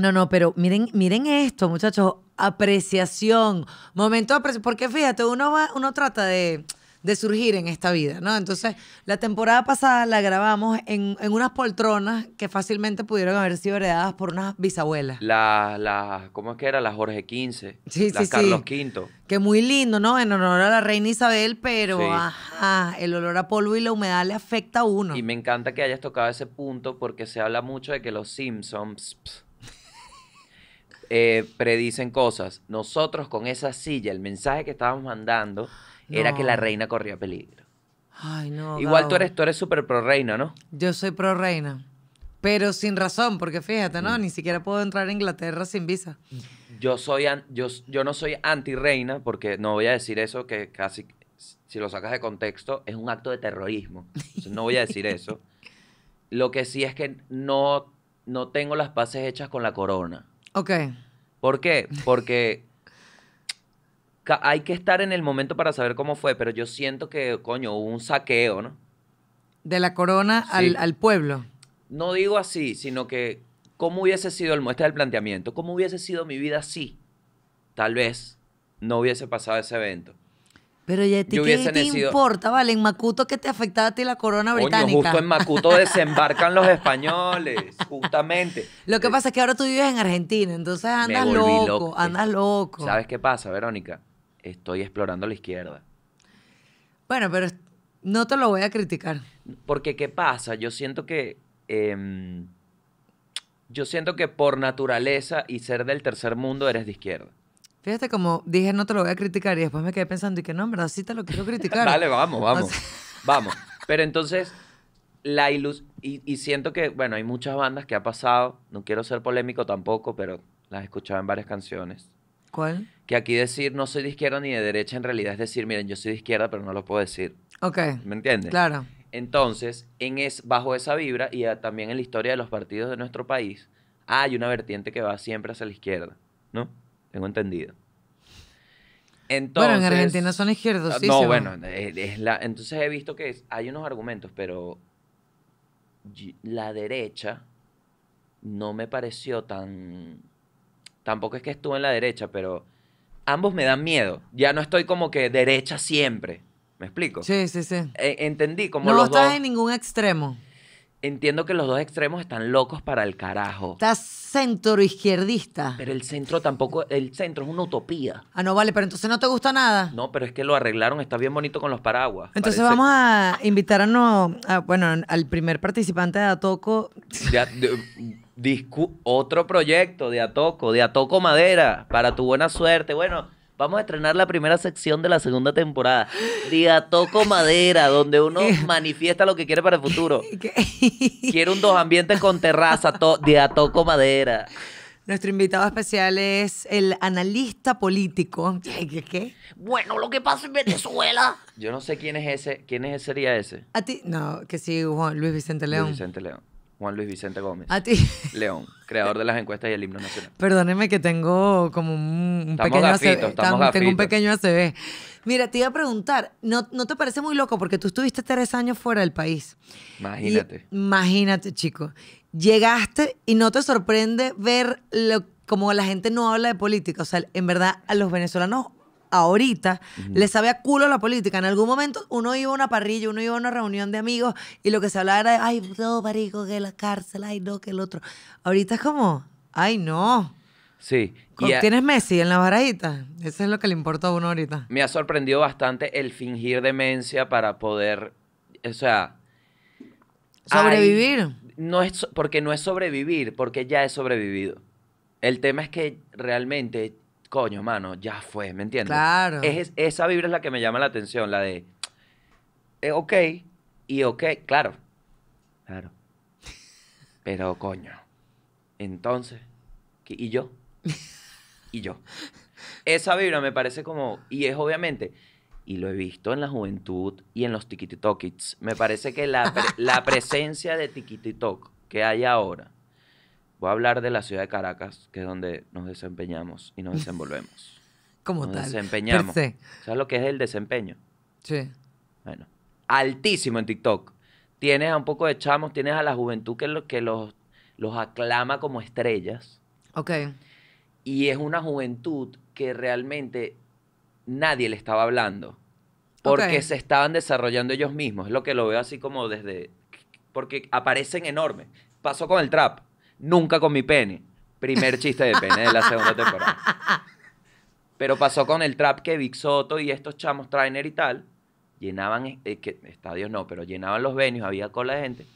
No, no, pero miren, miren esto, muchachos. Apreciación. Momento de apreciación. Porque fíjate, uno va, uno trata de, de, surgir en esta vida, ¿no? Entonces, la temporada pasada la grabamos en, en unas poltronas que fácilmente pudieron haber sido heredadas por unas bisabuelas. Las, la, ¿cómo es que era? Las Jorge XV. Sí, las Carlos V. Que muy lindo, ¿no? En honor a la reina Isabel, pero ajá, el olor a polvo y la humedad le afecta a uno. Y me encanta que hayas tocado ese punto porque se habla mucho de que los Simpsons. Eh, predicen cosas. Nosotros con esa silla, el mensaje que estábamos mandando era que la reina corría peligro. Igual tú eres, tú eres súper pro reina, ¿no? Yo soy pro reina. Pero sin razón, porque fíjate, ¿no? Mm. Ni siquiera puedo entrar a Inglaterra sin visa. Yo, soy yo, no soy anti-reina, porque no voy a decir eso, que casi, si lo sacas de contexto, es un acto de terrorismo. no voy a decir eso. Lo que sí es que no, no tengo las paces hechas con la corona. Ok. ¿Por qué? Porque hay que estar en el momento para saber cómo fue, pero yo siento que, coño, hubo un saqueo, ¿no? De la corona al, pueblo. No digo así, sino que cómo hubiese sido el muestra del planteamiento, cómo hubiese sido mi vida así. Tal vez no hubiese pasado ese evento. Pero ya ¿qué te importa, vale? En Macuto, que te afectaba a ti la corona Coño, británica? justo en Macuto desembarcan los españoles, justamente. Lo que eh, pasa es que ahora tú vives en Argentina, entonces andas loco, andas loco. ¿Sabes qué pasa, Verónica? Estoy explorando la izquierda. Bueno, pero no te lo voy a criticar. Porque, ¿qué pasa? Yo siento que. Em, yo siento que por naturaleza y ser del tercer mundo eres de izquierda. Fíjate como dije, no te lo voy a criticar y después me quedé pensando y que no, en verdad sí te lo quiero criticar. Dale, vamos, vamos, vamos. Pero entonces, la ilusión... y, siento que, bueno, hay muchas bandas que ha pasado, no quiero ser polémico tampoco, pero las he escuchado en varias canciones. ¿Cuál? Que aquí decir no soy de izquierda ni de derecha en realidad es decir, miren, yo soy de izquierda, pero no lo puedo decir. Ok. ¿Me entiendes? Claro. Entonces, en es, bajo esa vibra y también en la historia de los partidos de nuestro país, hay una vertiente que va siempre hacia la izquierda, ¿no? tengo entendido. Entonces, bueno, en Argentina son izquierdos, sí. No, bueno, entonces he visto que hay unos argumentos, pero la derecha no me pareció tan... Tampoco es que estuve en la derecha, pero ambos me dan miedo. Ya no estoy como que derecha siempre. ¿Me explico? Sí, sí, sí. E, entendí como... No lo estás en ningún extremo entiendo que los dos extremos están locos para el carajo. Estás izquierdista. Pero el centro tampoco, el centro es una utopía. Ah, no, vale, pero entonces no te gusta nada. No, pero es que lo arreglaron, está bien bonito con los paraguas. Entonces vamos a invitar a, no, bueno, al primer participante de Atoco. otro proyecto de Atoco, de Atoco Madera, para tu buena suerte. Bueno, Vamos a estrenar la primera sección de la segunda temporada. día toco madera, donde uno manifiesta lo que quiere para el futuro. Quiero un dos ambientes con terraza. To día toco madera. Nuestro invitado especial es el analista político. ¿Qué, Bueno, lo que pasa en Venezuela. Yo no sé quién es ese. ¿Quién es sería ese? A ti. No, que sí, Juan Luis Vicente León. Luis Vicente León. Juan Luis Vicente Gómez. A ti. León, creador de las encuestas y el himno nacional. Perdóneme que tengo como un, pequeño gafitos, ACB. tengo un pequeño ACB. Mira, te iba a preguntar, ¿no, ¿no te parece muy loco? Porque tú estuviste tres años fuera del país. Imagínate. imagínate, chico. Llegaste y no te sorprende ver lo, como la gente no habla de política. O sea, en verdad, a los venezolanos ahorita, le sabe a culo la política. En algún momento uno iba a una parrilla, uno iba a una reunión de amigos y lo que se hablaba era, ay, no, marico, que la cárcel, ay, no, que el otro. Ahorita es como, ay, no. Sí. Y ¿Tienes Messi en la barajita? Eso es lo que le importa a uno ahorita. Me ha sorprendido bastante el fingir demencia para poder, o sea... Sobrevivir. no es, porque no es sobrevivir, porque ya he sobrevivido. El tema es que realmente coño, mano, ya fue, ¿me entiendes? Claro. Es, esa vibra es la que me llama la atención, la de, eh, ok, y ok, claro, claro. Pero coño, entonces, ¿y yo? ¿Y yo? Esa vibra me parece como, y es obviamente, y lo he visto en la juventud y en los Tikititokits, me parece que la, la presencia de Tikititok que hay ahora, Voy a hablar de la ciudad de Caracas, que es donde nos desempeñamos y nos desenvolvemos. Como nos desempeñamos. O lo que es el desempeño? Sí. Bueno, altísimo en TikTok. Tienes a un poco de chamos, tienes a la juventud que, que los, los aclama como estrellas. Ok. Y es una juventud que realmente nadie le estaba hablando. Porque se estaban desarrollando ellos mismos. Es lo que lo veo así como desde. Porque aparecen enormes. Pasó con el trap. Nunca con mi pene. Primer chiste de pene de la segunda temporada. Pero pasó con el trap que Vic Soto y estos chamos trainer y tal llenaban, eh, eh, estadios no, pero llenaban los venues, había cola de gente.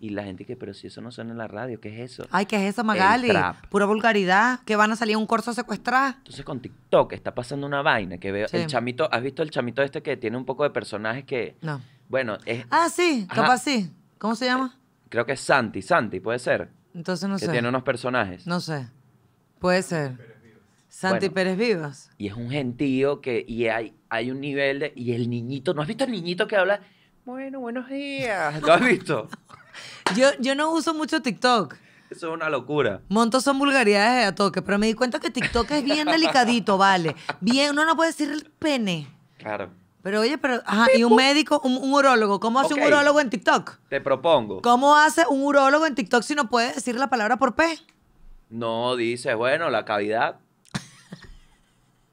Y la gente que, pero si eso no suena en la radio, ¿qué es eso? Ay, ¿qué es eso, Magali? Pura vulgaridad, que van a salir un corso secuestrado Entonces con TikTok está pasando una vaina que veo. El chamito, ¿has visto el chamito este que tiene un poco de personajes que. No. Bueno, es. Ah, sí, capaz sí. ¿Cómo se llama? Creo que es Santi, Santi, puede ser. Entonces no que sé. tiene unos personajes. No sé. Puede ser. Santi Pérez Vivas. Y es un gentío que y hay, hay un nivel de y el niñito, ¿no has visto el niñito que habla? Bueno, buenos días. ¿Lo has visto? yo, yo no uso mucho TikTok. Eso es una locura. Montos son vulgaridades de a toque, pero me di cuenta que TikTok es bien delicadito, vale. Bien, uno no puede decir el pene. Claro. Pero oye, pero, ajá, y un médico, un, urólogo, ¿cómo hace un urólogo en TikTok? Te propongo. ¿Cómo hace un urólogo en TikTok si no puede decir la palabra por P? No dice, bueno, la cavidad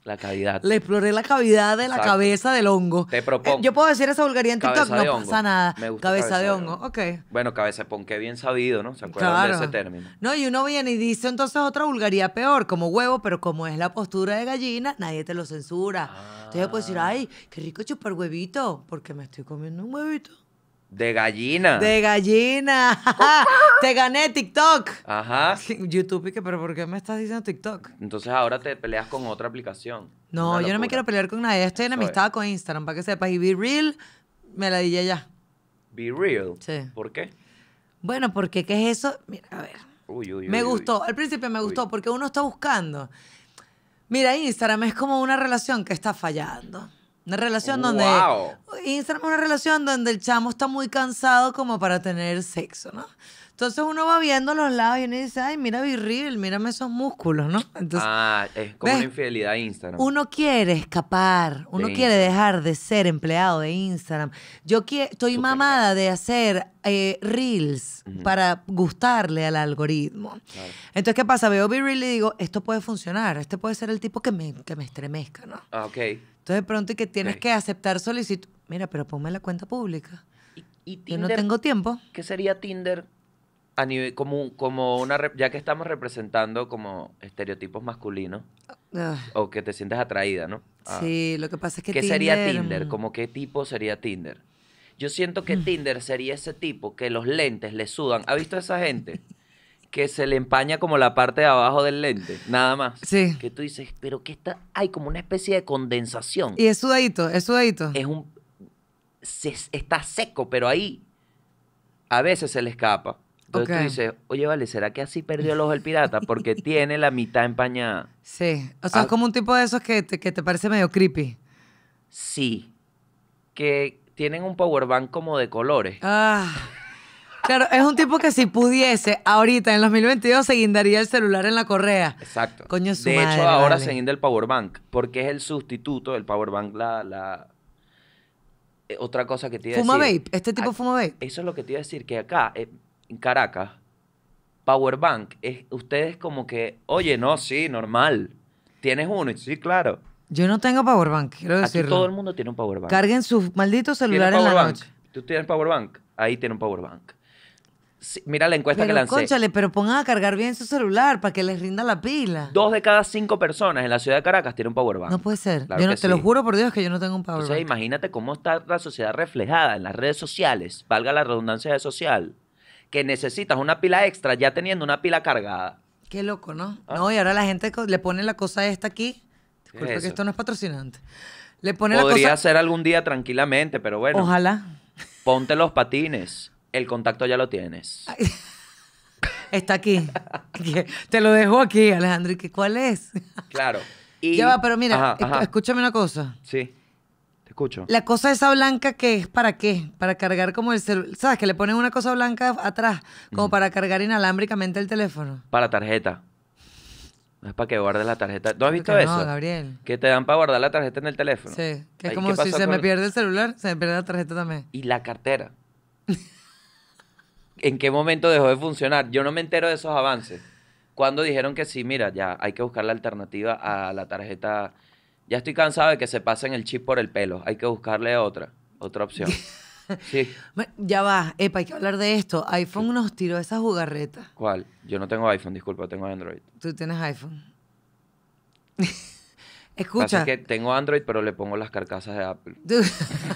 la cavidad. Le exploré la cavidad de la cabeza del hongo. Te propongo. Eh, yo puedo decir esa vulgaridad en TikTok, no pasa nada. cabeza, de hongo, de ok. Bueno, cabeza de qué bien sabido, ¿no? ¿Se acuerdan de ese término? No, y uno viene y dice entonces otra vulgaridad peor, como huevo, pero como es la postura de gallina, nadie te lo censura. Entonces yo puedo decir, ah. ay, qué rico chupar huevito, porque me estoy comiendo un huevito. De gallina. De gallina. te gané TikTok. Ajá. YouTube, y que, pero ¿por qué me estás diciendo TikTok? Entonces ahora te peleas con otra aplicación. No, yo no me quiero pelear con nadie. Estoy en amistad con Instagram, para que sepas. Y Be Real, me la dije ya. Be Real. Sí. ¿Por qué? Bueno, porque ¿qué es eso? Mira, a ver. Uy, uy, uy, me gustó. Al principio me gustó porque uno está buscando. Mira, Instagram es como una relación que está fallando. Una relación donde. Instagram una relación donde el chamo está muy cansado como para tener sexo, ¿no? Entonces uno va viendo los lados y uno dice, ay, mira virril, mírame esos músculos, ¿no? Entonces, ah, es como una infidelidad a Instagram. Uno quiere escapar, uno quiere dejar de ser empleado de Instagram. Yo estoy mamada de hacer eh, reels para gustarle al algoritmo. Entonces, ¿qué pasa? Veo virril y digo, esto puede funcionar, este puede ser el tipo que me, que me estremezca, ¿no? Ah, ok de pronto y que tienes que aceptar solicitud. Mira, pero ponme la cuenta pública. ¿Y, no tengo tiempo. ¿Qué sería Tinder a nivel como, como una ya que estamos representando como estereotipos masculinos ah. o que te sientes atraída, ¿no? Ah. Sí, lo que pasa es que ¿Qué sería Tinder? Mm. ¿Cómo qué tipo sería Tinder? Yo siento que Tinder sería ese tipo que los lentes le sudan. ¿Ha visto a esa gente? que se le empaña como la parte de abajo del lente, nada más. Sí. Que tú dices, pero que está, hay como una especie de condensación. Y es sudadito, es sudadito. Es un, está seco, pero ahí a veces se le escapa. Entonces tú dices, oye, vale, ¿será que así perdió el ojo el pirata? Porque tiene la mitad empañada. Sí. O sea, es ah. como un tipo de esos que te, parece medio creepy. Sí. Que tienen un power bank como de colores. Ah. Claro, es un tipo que si pudiese, ahorita en 2022, se guindaría el celular en la correa. Exacto. Coño, su De hecho, ahora se guinda el powerbank, porque es el sustituto, del powerbank, la, la... Eh, otra cosa que te iba a decir. ¿Fuma vape? ¿Este tipo fuma vape? Eso es lo que te iba a decir, que acá, eh, en Caracas, powerbank, es, ustedes como que, oye, no, sí, normal. Tienes uno, sí, claro. Yo no tengo powerbank, quiero decirlo. todo el mundo tiene un powerbank. Carguen su maldito celular en la noche. Tú tienes powerbank, ahí tiene un powerbank mira la encuesta que lancé. Conchale, pero pongan a cargar bien su celular para que les rinda la pila. Dos de cada cinco personas en la ciudad de Caracas tienen un power No puede ser. yo no, te lo juro por Dios que yo no tengo un power Entonces, imagínate cómo está la sociedad reflejada en las redes sociales, valga la redundancia de social, que necesitas una pila extra ya teniendo una pila cargada. Qué loco, ¿no? Ah. No, y ahora la gente le pone la cosa esta aquí. Disculpe que esto no es patrocinante. Le pone la cosa... ser algún día tranquilamente, pero bueno. Ojalá. Ponte los patines el contacto ya lo tienes. Está aquí. Te lo dejo aquí, Alejandro. ¿Cuál es? Claro. Ya va, pero mira, escúchame una cosa. Sí. te Escucho. La cosa esa blanca que es para qué? Para cargar como el celular. ¿Sabes? Que le ponen una cosa blanca atrás, como para cargar inalámbricamente el teléfono. Para tarjeta. No es para que guardes la tarjeta. ¿No has visto eso? No, Gabriel. Que te dan para guardar la tarjeta en el teléfono. Sí. Que es como si se me pierde el celular, se me pierde la tarjeta también. Y la cartera. en qué momento dejó de funcionar. Yo no me entero de esos avances. Cuando dijeron que sí, mira, ya hay que buscar la alternativa a la tarjeta. Ya estoy cansado de que se pasen el chip por el pelo. Hay que buscarle otra, otra opción. Sí. Ya va, epa, hay que hablar de esto. iPhone nos tiró esa jugarreta. ¿Cuál? Yo no tengo iPhone, disculpa, tengo Android. Tú tienes iPhone. Escucha. Pasa que tengo Android, pero le pongo las carcasas de Apple.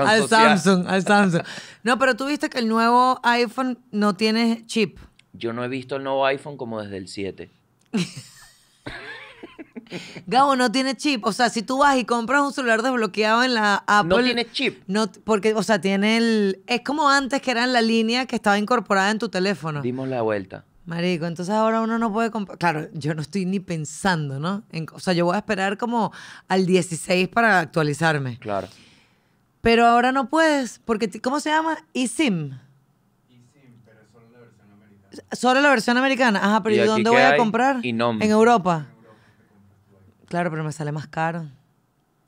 al Samsung, al Samsung. No, pero tú viste que el nuevo iPhone no tiene chip. Yo no he visto el nuevo iPhone como desde el 7. Gabo no tiene chip. O sea, si tú vas y compras un celular desbloqueado en la Apple. No tiene chip. No, porque, o sea, tiene el. Es como antes que era en la línea que estaba incorporada en tu teléfono. Dimos la vuelta. Marico, entonces ahora uno no puede comprar. Claro, yo no estoy ni pensando, ¿no? o sea, yo voy a esperar como al 16 para actualizarme. Claro. Pero ahora no puedes, porque ¿cómo se llama? eSIM. eSIM, pero solo la versión americana. Solo la versión americana. Ajá, pero ¿y, dónde voy a comprar? Y Europa. en Europa. Claro, pero me sale más caro.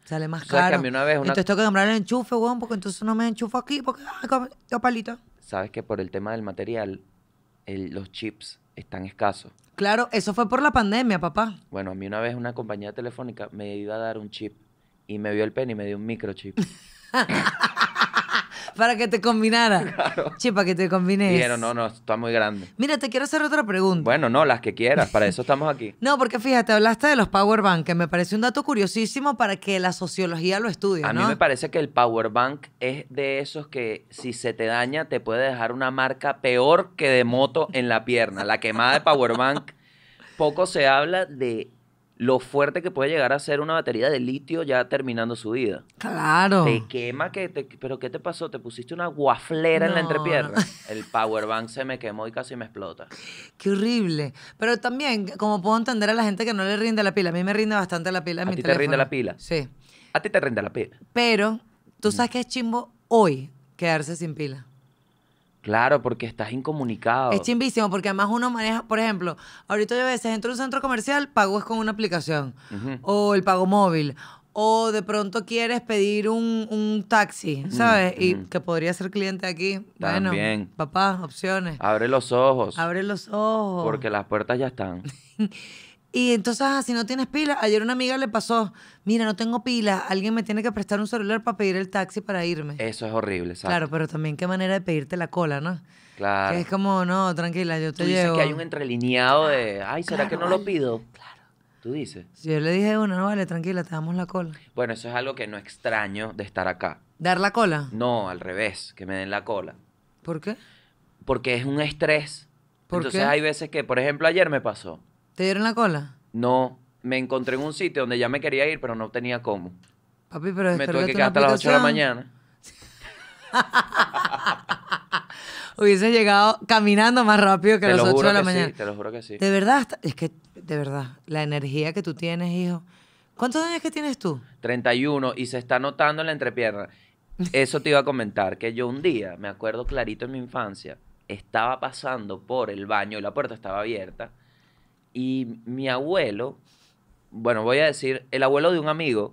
Sale más caro. Que a una vez Entonces tengo que comprar el enchufe, weón, porque entonces no me enchufo aquí, porque yo palito. Sabes que por el tema del material, los chips están escasos. Claro, eso fue por la pandemia, papá. Bueno, a mí una vez una compañía telefónica me iba a dar un chip y me vio el pen y me dio un microchip. para que te combinara. Claro. Sí, para que te combines. Pero no, no, está muy grande. Mira, te quiero hacer otra pregunta. Bueno, no, las que quieras, para eso estamos aquí. no, porque fíjate, hablaste de los power bank, que me parece un dato curiosísimo para que la sociología lo estudie. A mí me parece que el power bank es de esos que si se te daña te puede dejar una marca peor que de moto en la pierna. La quemada de power bank. Poco se habla de lo fuerte que puede llegar a ser una batería de litio ya terminando su vida. Claro. Te quema que pero ¿qué te pasó? Te pusiste una guaflera en la entrepierna. El power bank se me quemó y casi me explota. Qué horrible. Pero también, como puedo entender a la gente que no le rinde la pila, a mí me rinde bastante la pila ¿A ti te rinde la pila? Sí. A ti te rinde la pila. Pero tú mm. sabes qué es chimbo hoy quedarse sin pila. Claro, porque estás incomunicado. Es chimbísimo, porque además uno maneja, por ejemplo, ahorita yo a veces entro a un centro comercial, pago es con una aplicación, o el pago móvil, o de pronto quieres pedir un, un taxi, ¿sabes? Y que podría ser cliente aquí. También. Bueno, papá, opciones. Abre los ojos. Abre los ojos. Porque las puertas ya están. Y entonces, ah, si no tienes pila, ayer una amiga le pasó, mira, no tengo pila, alguien me tiene que prestar un celular para pedir el taxi para irme. Eso es horrible, ¿sabes? Claro, pero también qué manera de pedirte la cola, ¿no? Claro. Que es como, no, tranquila, yo te Tú dices que hay un entrelineado de, ay, ¿será que no lo pido? Claro. Tú dices. Si yo le dije uno, no, vale, tranquila, te damos la cola. Bueno, eso es algo que no extraño de estar acá. ¿Dar la cola? No, al revés, que me den la cola. ¿Por qué? Porque es un estrés. Entonces hay veces que, por ejemplo, ayer me pasó ¿Te dieron la cola? No, me encontré en un sitio donde ya me quería ir, pero no tenía cómo. Papi, pero Me tuve que quedar hasta las 8 de la mañana. Hubiese llegado caminando más rápido que a las 8 de la mañana. Sí, te lo juro que sí. De verdad, es que, de verdad, la energía que tú tienes, hijo. ¿Cuántos años que tienes tú? 31 y se está notando en la entrepierna. Eso te iba a comentar, que yo un día, me acuerdo clarito en mi infancia, estaba pasando por el baño y la puerta estaba abierta y mi abuelo, bueno, voy a decir, el abuelo de un amigo,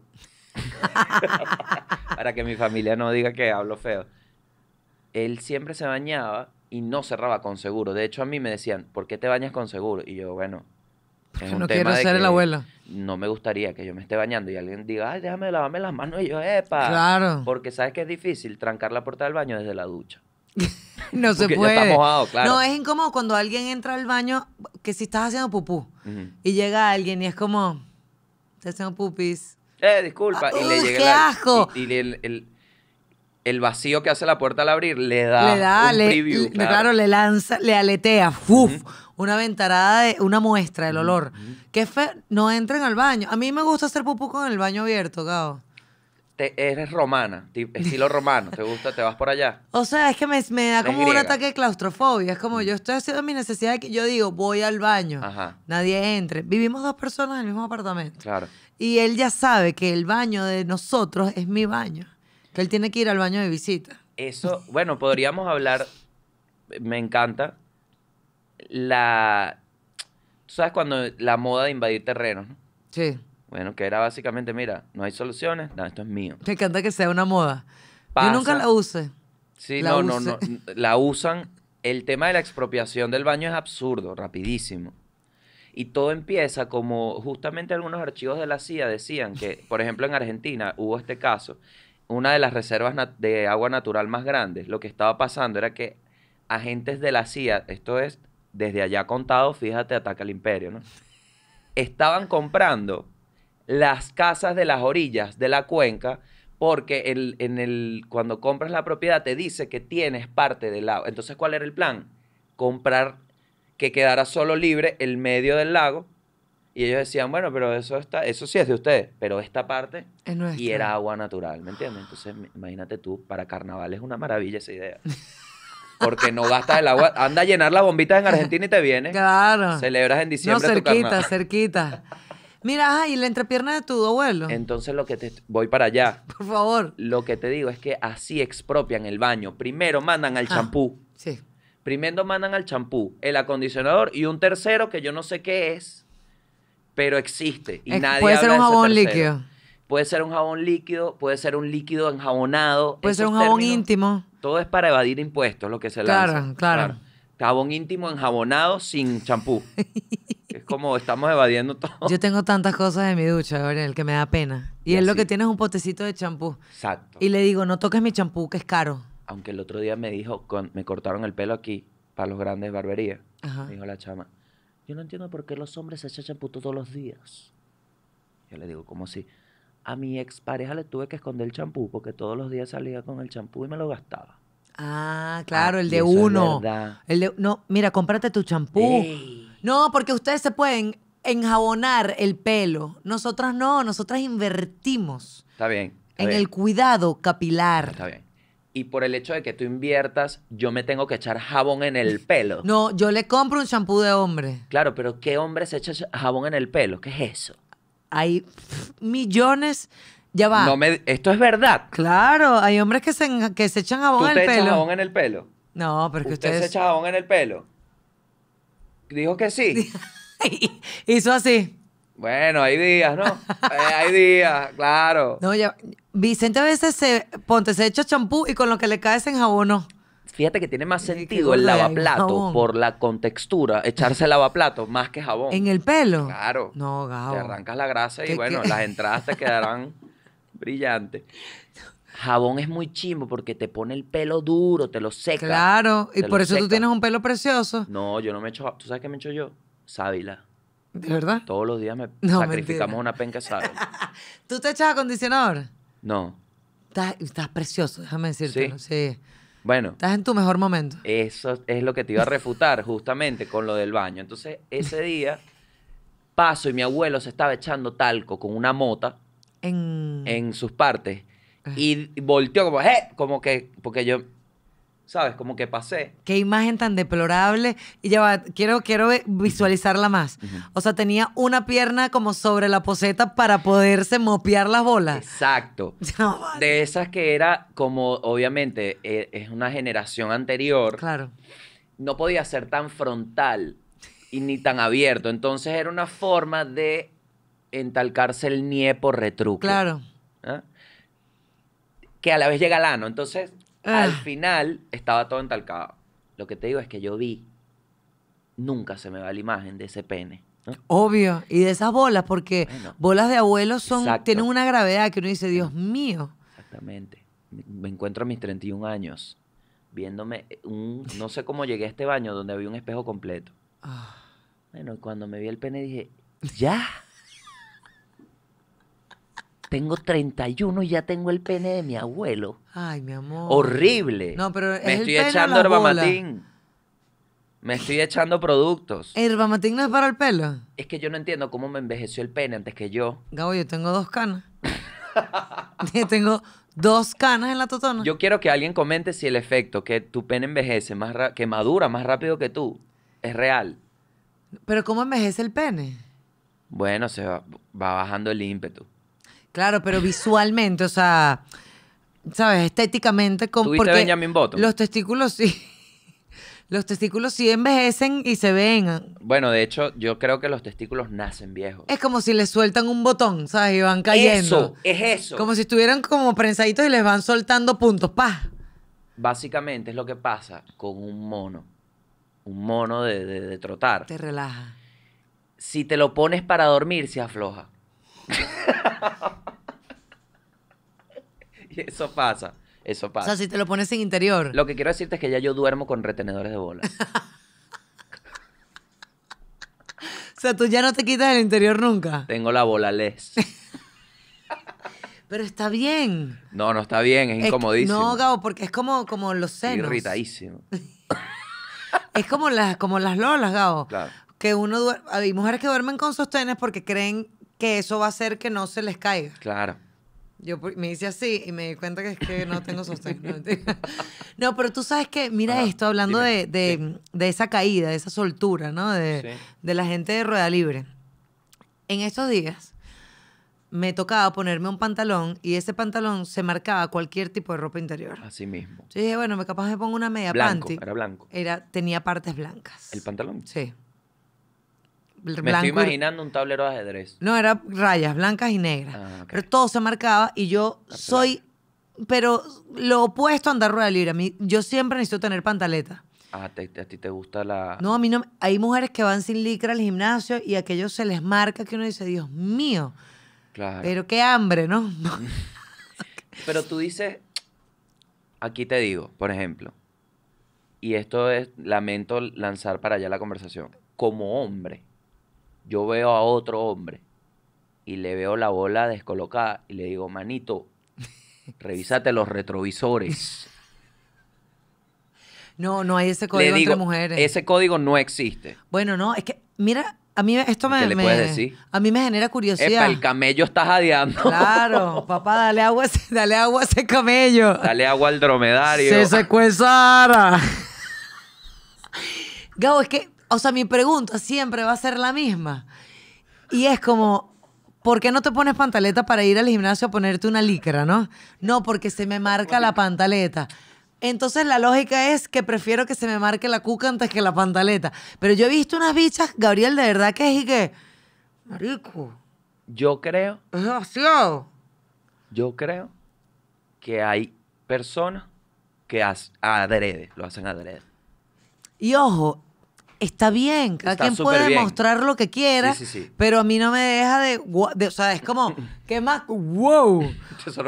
para que mi familia no diga que hablo feo, él siempre se bañaba y no cerraba con seguro. De hecho, a mí me decían, ¿por qué te bañas con seguro? Y yo, bueno, es no quiero ser el abuelo No me gustaría que yo me esté bañando y alguien diga, ay, déjame lavarme las manos y yo, epa. Claro. Porque sabes que es difícil trancar la puerta del baño desde la ducha. no se puede. No, es incómodo cuando alguien entra al baño, que si estás haciendo pupú, y llega alguien y es como, estás haciendo pupis. Eh, disculpa. y ah, le ¡uh, llega Y, el, vacío que hace la puerta al abrir le da, un preview. claro. le lanza, le aletea, Una ventarada, de, una muestra del olor. que fe, no entren al baño. A mí me gusta hacer pupú con el baño abierto, cabrón eres romana, estilo romano, ¿te gusta? ¿Te vas por allá? O sea, es que me, me da como un ataque de claustrofobia. Es como yo estoy haciendo mi necesidad, que yo digo, voy al baño, nadie entre. Vivimos dos personas en el mismo apartamento. Claro. Y él ya sabe que el baño de nosotros es mi baño, que él tiene que ir al baño de visita. Eso, bueno, podríamos hablar, me encanta, la... ¿Sabes cuando la moda de invadir terrenos? ¿no? Sí. Bueno, que era básicamente, mira, no hay soluciones, no, esto es mío. Te encanta que sea una moda. Yo nunca la use Sí, no, no, no. La usan. El tema de la expropiación del baño es absurdo, rapidísimo. Y todo empieza como justamente algunos archivos de la CIA decían que, por ejemplo, en Argentina hubo este caso, una de las reservas de agua natural más grandes, lo que estaba pasando era que agentes de la CIA, esto es desde allá contado, fíjate, ataca al imperio, ¿no? Estaban comprando las casas de las orillas de la cuenca porque el, en el, cuando compras la propiedad te dice que tienes parte del lago. Entonces, ¿cuál era el plan? Comprar que quedara solo libre el medio del lago. Y ellos decían, bueno, pero eso está, eso sí es de ustedes, pero esta parte y era agua natural, ¿me entiendes? Entonces, imagínate tú, para carnaval es una maravilla esa idea. Porque no gastas el agua, anda a llenar las bombitas en Argentina y te viene. Claro. Celebras en diciembre. No, cerquita, tu cerquita. Mira, y la entrepierna de tu abuelo. Entonces lo que te... Voy para allá. Por favor. Lo que te digo es que así expropian el baño. Primero mandan al ah, champú. sí. Primero mandan al champú, el acondicionador y un tercero que yo no sé qué es, pero existe. Y nadie puede ser un jabón líquido. Puede ser un jabón líquido, puede ser un líquido enjabonado. Puede ser un jabón íntimo. Todo es para evadir impuestos, lo que se le Claro, claro. Jabón íntimo enjabonado sin champú. es como estamos evadiendo todo. Yo tengo tantas cosas en mi ducha, Gabriel, que me da pena. Y, él lo que tiene es un potecito de champú. Exacto. Y le digo, no toques mi champú, que es caro. Aunque el otro día me dijo, me cortaron el pelo aquí para los grandes barberías. dijo la chama, yo no entiendo por qué los hombres se echan champú todos los días. Yo le digo, como si a mi expareja le tuve que esconder el champú porque todos los días salía con el champú y me lo gastaba. Ah, ah, claro, el de uno. no, mira, cómprate tu champú. No, porque ustedes se pueden enjabonar el pelo. Nosotras no, nosotras invertimos. Está bien. en el cuidado capilar. Está bien. Y por el hecho de que tú inviertas, yo me tengo que echar jabón en el pelo. No, yo le compro un champú de hombre. Claro, pero ¿qué hombre se echa jabón en el pelo? ¿Qué es eso? Hay millones ya va. esto es verdad. Claro, hay hombres que se, que se echan jabón en el pelo. ¿Usted echa jabón en el pelo? No, porque que ustedes... ¿Usted se echa jabón en el pelo? Dijo que sí. Hizo así. Bueno, hay días, ¿no? Eh, hay días, claro. No, ya... Vicente a veces se... Ponte, se echa champú y con lo que le cae se no. Fíjate que tiene más sentido el lavaplato por la contextura, echarse lavaplato más que jabón. ¿En el pelo? Claro. No, Gabo. Te arrancas la grasa y bueno, las entradas te quedarán... brillante. Jabón es muy chimbo porque te pone el pelo duro, te lo seca. Claro, y por eso tú tienes un pelo precioso. No, yo no me echo. ¿Tú sabes qué me echo yo? Sábila. ¿De verdad? Todos los días me sacrificamos una penca sábila. ¿Tú te echas acondicionador? No. Estás, precioso, déjame decirte. sí. Bueno. Estás en tu mejor momento. Eso es lo que te iba a refutar, justamente, con lo del baño. Entonces, ese día paso y mi abuelo se estaba echando talco con una mota en, sus partes. Ah. Y volteó como, ¡eh! Como que, porque yo, ¿sabes? Como que pasé. Qué imagen tan deplorable. Y ya quiero, quiero visualizarla más. O sea, tenía una pierna como sobre la poseta para poderse mopear las bolas. Exacto. De esas que era como, obviamente, e, es una generación anterior. Claro. No podía ser tan frontal y ni tan abierto. Entonces era una forma de en tal cárcel nie por Claro. ¿Ah? Que a la vez llega ano. Entonces, ah. al final estaba todo entalcado. Lo que te digo es que yo vi, nunca se me va la imagen de ese pene. Obvio, y de esas bolas, porque bolas de abuelo son, tienen una gravedad que uno dice, Dios mío. Exactamente. Me encuentro a mis 31 años viéndome un, no sé cómo llegué a este baño donde había un espejo completo. Bueno, ah. Bueno, cuando me vi el pene dije, ya. Tengo 31 y ya tengo el pene de mi abuelo. Ay, mi amor. Horrible. No, pero es Me estoy echando herbamatín. Me estoy echando productos. ¿Herbamatín no es para el pelo? Es que yo no entiendo cómo me envejeció el pene antes que yo. Gabo, yo tengo dos canas. yo tengo dos canas en la totona. Yo quiero que alguien comente si el efecto que tu pene envejece, más que madura más rápido que tú, es real. ¿Pero cómo envejece el pene? Bueno, se va bajando el ímpetu. Claro, pero visualmente, o sea, ¿sabes? Estéticamente. Con, porque Los testículos sí. Los testículos sí envejecen y se ven. Bueno, de hecho, yo creo que los testículos nacen viejos. Es como si les sueltan un botón, ¿sabes? Y van cayendo. Eso, es eso. Como si estuvieran como prensaditos y les van soltando puntos. ¡Pah! Básicamente es lo que pasa con un mono. Un mono de, de trotar. Te relaja. Si te lo pones para dormir, se afloja. Eso pasa. Eso pasa. O sea, si te lo pones en interior. Lo que quiero decirte es que ya yo duermo con retenedores de bolas. o sea, tú ya no te quitas el interior nunca. Tengo la bola les. Pero está bien. No, no está bien, es, incomodísimo. No, Gabo, porque es como, como los senos. Irritadísimo. es como las, como las lolas, Gabo. Claro. Que uno duerme, hay mujeres que duermen con sostenes porque creen que eso va a hacer que no se les caiga. Claro. Yo me hice así y me di cuenta que es que no tengo sostén. No, pero tú sabes que, mira esto, hablando de, de, de, esa caída, de esa soltura, ¿no? De, de la gente de rueda libre. En estos días me tocaba ponerme un pantalón y ese pantalón se marcaba cualquier tipo de ropa interior. Así mismo. Yo dije, bueno, me capaz me pongo una media blanco, Era blanco. Era, tenía partes blancas. ¿El pantalón? Sí. Me estoy imaginando un tablero de ajedrez. No, era rayas blancas y negras. Ah, pero todo se marcaba y yo soy, pero lo opuesto a andar rueda libre. yo siempre necesito tener pantaleta. Ah, a ti te gusta la... No, a mí no. Hay mujeres que van sin licra al gimnasio y aquello se les marca que uno dice, Dios mío. Claro. Pero qué hambre, ¿no? pero tú dices, aquí te digo, por ejemplo, y esto es, lamento lanzar para allá la conversación, como hombre, yo veo a otro hombre y le veo la bola descolocada y le digo, manito, revísate los retrovisores. No, no hay ese código entre mujeres. Ese código no existe. Bueno, no, es que, mira, a mí esto me, A mí me genera curiosidad. el camello está jadeando. Claro, papá, dale agua, dale agua a ese camello. Dale agua al dromedario. Se secuestra. Gabo, es que o sea, mi pregunta siempre va a ser la misma. Y es como, ¿por qué no te pones pantaleta para ir al gimnasio a ponerte una licra, no? No, porque se me marca la pantaleta. Entonces la lógica es que prefiero que se me marque la cuca antes que la pantaleta. Pero yo he visto unas bichas, Gabriel, de verdad que es y que. Marico. Yo creo. Yo creo que hay personas que adrede, lo hacen adrede. Y ojo, está bien, cada quien puede mostrar lo que quiera, pero a mí no me deja de, o sea, es como, ¿qué más? ¡Wow!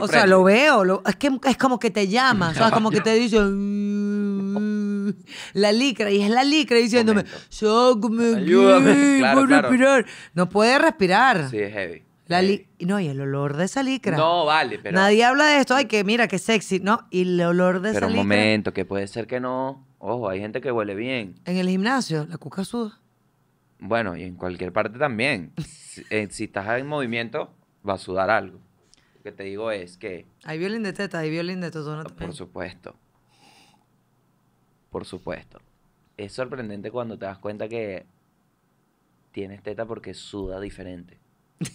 O sea, lo veo, es que es como que te llama, o como que te dice mm", la licra y es la licra diciéndome, ayúdame, claro, respirar. No puede respirar. Sí, es heavy. La no, y el olor de esa licra. No, vale, pero Nadie habla de esto, ay que mira qué sexy, no, y el olor de esa licra. Pero un momento, que puede ser que no Ojo, hay gente que huele bien. En el gimnasio, la cuca suda. Bueno, y en cualquier parte también. Eh, si, estás en movimiento, va a sudar algo. Lo que te digo es que... Hay violín de teta, hay violín de todo. Por supuesto. Por supuesto. Es sorprendente cuando te das cuenta que tienes teta porque suda diferente. O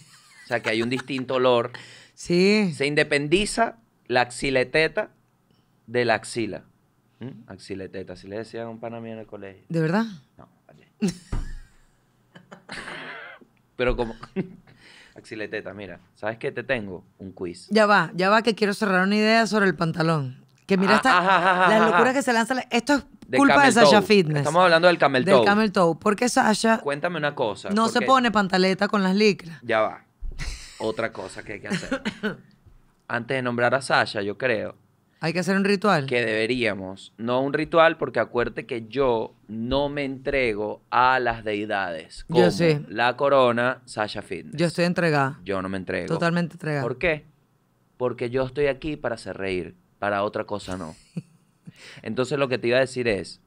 sea, que hay un distinto olor. Sí. Se independiza la axileteta de la axila. Mm. Axileteta, así le decían a un pana en el colegio. ¿De verdad? No, Pero como... axileteta, mira, ¿sabes qué? Te tengo un quiz. Ya va, ya va que quiero cerrar una idea sobre el pantalón. Que mira ah, esta... Ah, ah, la las que se lanza... Esto es culpa de Sasha Fitness. Estamos hablando del camel toe. Del camel toe. ¿Por qué Sasha? Cuéntame una cosa. No se pone pantaleta con las licras. Ya va. Otra cosa que hay que hacer. Antes de nombrar a Sasha, yo creo hay que hacer un ritual. Que deberíamos. No un ritual, porque acuérdate que yo no me entrego a las deidades. Como La corona, Sasha Fitness. Yo estoy entregada. Yo no me entrego. Totalmente entregada. ¿Por qué? Porque yo estoy aquí para hacer reír. Para otra cosa no. Entonces lo que te iba a decir es.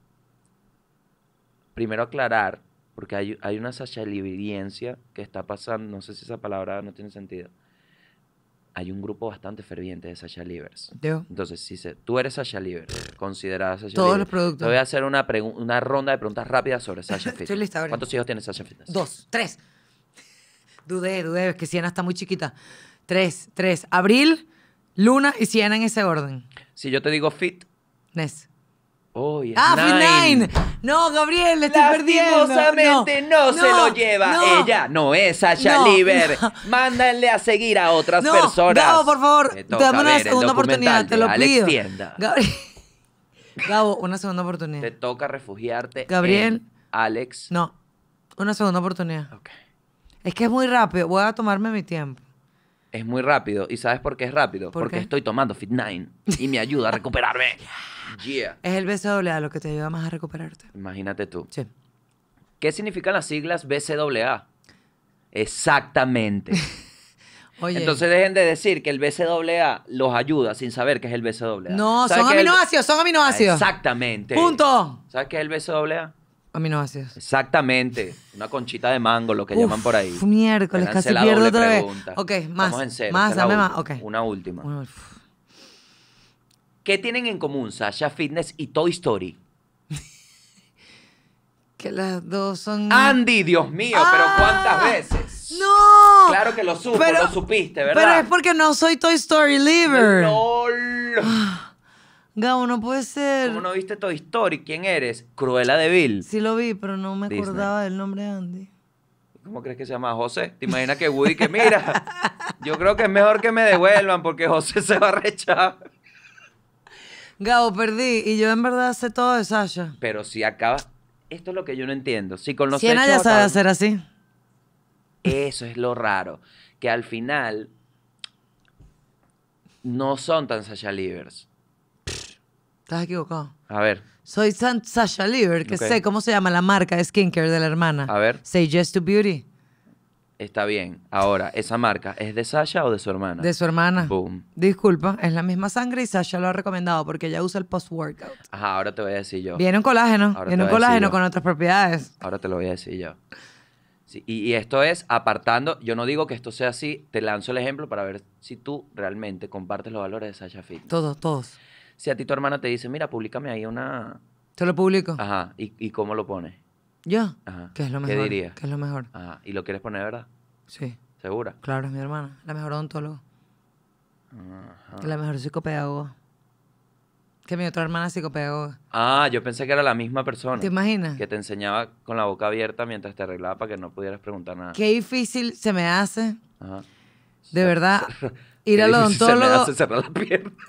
Primero aclarar, porque hay, hay una Sasha que está pasando. No sé si esa palabra no tiene sentido hay un grupo bastante ferviente de Sasha Livers. Entonces, si se, tú eres Sasha Livers, considerada Sasha Todos los productos. Te voy a hacer una, ronda de preguntas rápidas sobre Sasha Fitness. Estoy lista ¿Cuántos hijos tiene Sasha Fitness? Dos, tres. Dudé, dudé, es que Siena está muy chiquita. Tres, tres. Abril, Luna y Siena en ese orden. Si yo te digo fit, Nes. Oh, ah, fit No, Gabriel, le estoy perdiendo. No, no, se lo lleva. Ella no es Sasha Lieber. Mándale a seguir a otras personas. Gabo, por favor, te dame una segunda oportunidad, te lo pido. Gabo, una segunda oportunidad. Te toca refugiarte. Gabriel. Alex. No, una segunda oportunidad. Okay. Es que es muy rápido. Voy a tomarme mi tiempo. Es muy rápido. ¿Y sabes por qué es rápido? Porque estoy tomando Fit9 y me ayuda a recuperarme. Es el BCAA lo que te ayuda más a recuperarte. Imagínate tú. Sí. ¿Qué significan las siglas BCAA? Exactamente. Oye. Entonces dejen de decir que el BCAA los ayuda sin saber qué es el BCAA. No, son aminoácidos, son aminoácidos. Exactamente. Punto. ¿Sabes qué es el BCAA? Aminoácidos. Exactamente. Una conchita de mango, lo que llaman por ahí. Miércoles, casi pierdo otra vez. Ok, más. Más, dame más. Okay. Una última. ¿Qué tienen en común Sasha Fitness y Toy Story? que las dos son... Andy, Dios mío, pero ah. ¿cuántas veces? No. Claro que lo supe, pero, lo supiste, ¿verdad? Pero es porque no soy Toy Story Liver. No. Ah. Gabo, no puede ser. ¿Cómo no viste Toy Story? ¿Quién eres? ¿Cruela de Vil. Sí lo vi, pero no me acordaba del nombre Andy. ¿Cómo crees que se llama José? ¿Te imaginas que Woody que mira? Yo creo que es mejor que me devuelvan porque José se va a rechazar. Gabo, perdí. Y yo en verdad sé todo de Sasha. Pero si acaba. Esto es lo que yo no entiendo. Si con los ya sabe hacer así. Eso es lo raro. Que al final. No son tan Sasha Livers. Estás equivocado. A ver. Soy Sasha que sé cómo se llama la marca de skincare de la hermana. A ver. Say just to Beauty. Está bien. Ahora, ¿esa marca es de Sasha o de su hermana? De su hermana. Boom. Disculpa, es la misma sangre y Sasha lo ha recomendado porque ella usa el post-workout. Ajá, ahora te voy a decir yo. Viene un colágeno. viene un colágeno con otras propiedades. Ahora te lo voy a decir yo. Sí, y, esto es apartando, yo no digo que esto sea así, te lanzo el ejemplo para ver si tú realmente compartes los valores de Sasha Fit. Todos, todos. Si a ti tu hermana te dice, mira, públicame ahí una... Te lo publico. Ajá, ¿y, y cómo lo pones? ¿Yo? Ajá. ¿Qué es lo mejor? ¿Qué diría Que es lo mejor? Ajá. ¿Y lo quieres poner, verdad? Sí. ¿Segura? Claro, es mi hermana. La mejor odontóloga. Ajá. La mejor psicopedagoga. Que mi otra hermana es psicopedagoga. Ah, yo pensé que era la misma persona. ¿Te imaginas? Que te enseñaba con la boca abierta mientras te arreglaba para que no pudieras preguntar nada. Qué difícil se me hace. Ajá. De verdad, ir al odontólogo. Se me hace cerrar la pierna.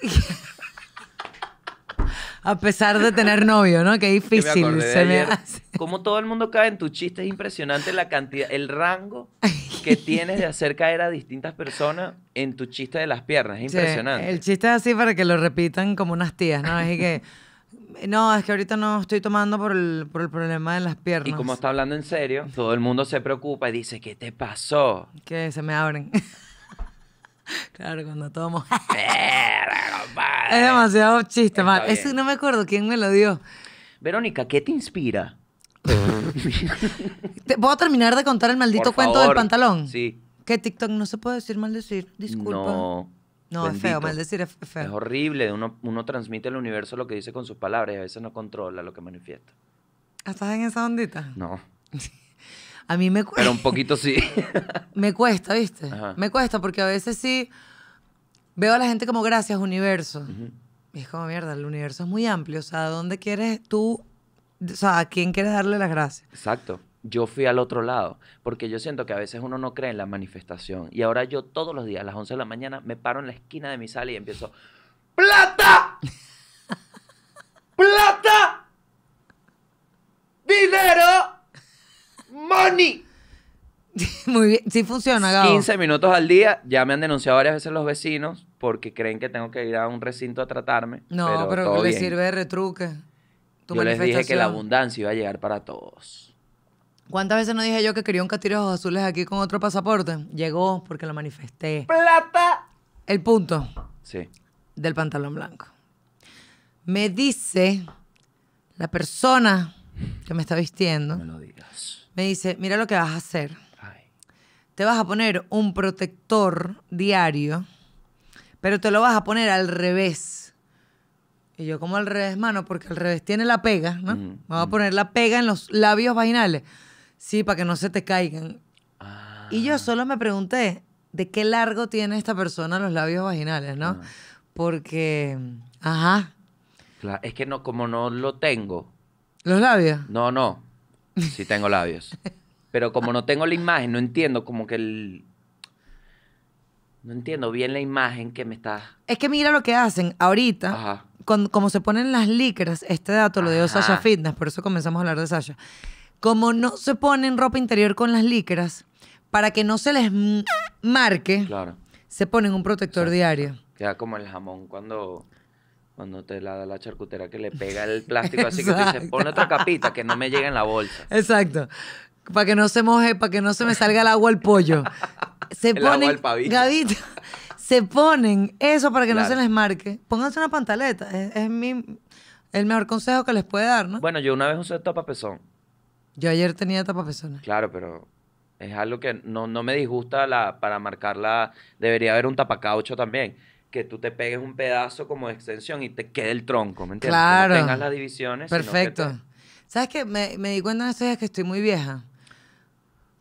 A pesar de tener novio, ¿no? Qué difícil Como todo el mundo cae en tu chiste, es impresionante la cantidad, el rango que tienes de hacer caer a distintas personas en tu chiste de las piernas. Es impresionante. el chiste es así para que lo repitan como unas tías, ¿no? Así que. No, es que ahorita no estoy tomando por el, por el problema de las piernas. Y como está hablando en serio, todo el mundo se preocupa y dice, ¿qué te pasó? Que se me abren. Claro, cuando tomo. es demasiado chiste, mal. Eso no me acuerdo quién me lo dio. Verónica, ¿qué te inspira? ¿Te- a terminar de contar el maldito cuento del pantalón? Sí. Que TikTok no se puede decir maldecir, disculpa. No. No, es feo, maldecir es feo. Es horrible. Uno, transmite al universo lo que dice con sus palabras y a veces no controla lo que manifiesta. ¿Estás en esa ondita? No. A mí me cuesta. Pero un poquito sí. me cuesta, ¿viste? Me cuesta porque a veces sí veo a la gente como gracias, universo. Y es como mierda, el universo es muy amplio. O sea, ¿a dónde quieres tú? O sea, ¿a quién quieres darle las gracias? Exacto. Yo fui al otro lado, porque yo siento que a veces uno no cree en la manifestación. Y ahora yo todos los días, a las 11 de la mañana, me paro en la esquina de mi sala y empiezo, ¡Plata! ¡Plata! ¡Dinero! money. Muy bien, sí funciona, Gabo. 15 minutos al día. Ya me han denunciado varias veces los vecinos porque creen que tengo que ir a un recinto a tratarme. No, pero, pero le sirve de retruque. yo les dije que la abundancia iba a llegar para todos. ¿Cuántas veces no dije yo que quería un castillo azules aquí con otro pasaporte? Llegó porque lo manifesté. ¡Plata! El punto. Sí. Del pantalón blanco. Me dice la persona que me está vistiendo. No me lo digas me dice, mira lo que vas a hacer. Te vas a poner un protector diario, pero te lo vas a poner al revés. Y yo, como al revés, mano? Porque al revés tiene la pega, ¿no? Me a poner la pega en los labios vaginales. Sí, para que no se te caigan. Y yo ah. solo me pregunté de qué largo tiene esta persona los labios vaginales, ¿no? Ah. Porque, ajá. es que no, como no lo tengo. ¿Los labios? No, no. Sí tengo labios. Pero como no tengo la imagen, no entiendo como que el... No entiendo bien la imagen que me está... Es que mira lo que hacen ahorita. Con, como se ponen las licras, este dato lo dio Sasha Fitness, por eso comenzamos a hablar de Sasha. Como no se ponen ropa interior con las licras, para que no se les marque, claro. se ponen un protector diario. Queda como el jamón cuando... Cuando te la da la charcutera que le pega el plástico, así que se pone otra capita que no me llegue en la bolsa. Exacto. Para que no se moje, para que no se me salga el agua al pollo. Se el ponen, agua al se ponen eso para que no se les marque. Pónganse una pantaleta. Es, mi, el mejor consejo que les puede dar, ¿no? Bueno, yo una vez usé tapapezón. Yo ayer tenía tapapezones. Claro, pero es algo que no, me disgusta la, para marcarla. Debería haber un tapacaucho también que tú te pegues un pedazo como extensión y te quede el tronco, ¿me entiendes? Claro. Que no tengas las divisiones. Perfecto. ¿Sabes qué? Me, me, di cuenta en estos días que estoy muy vieja.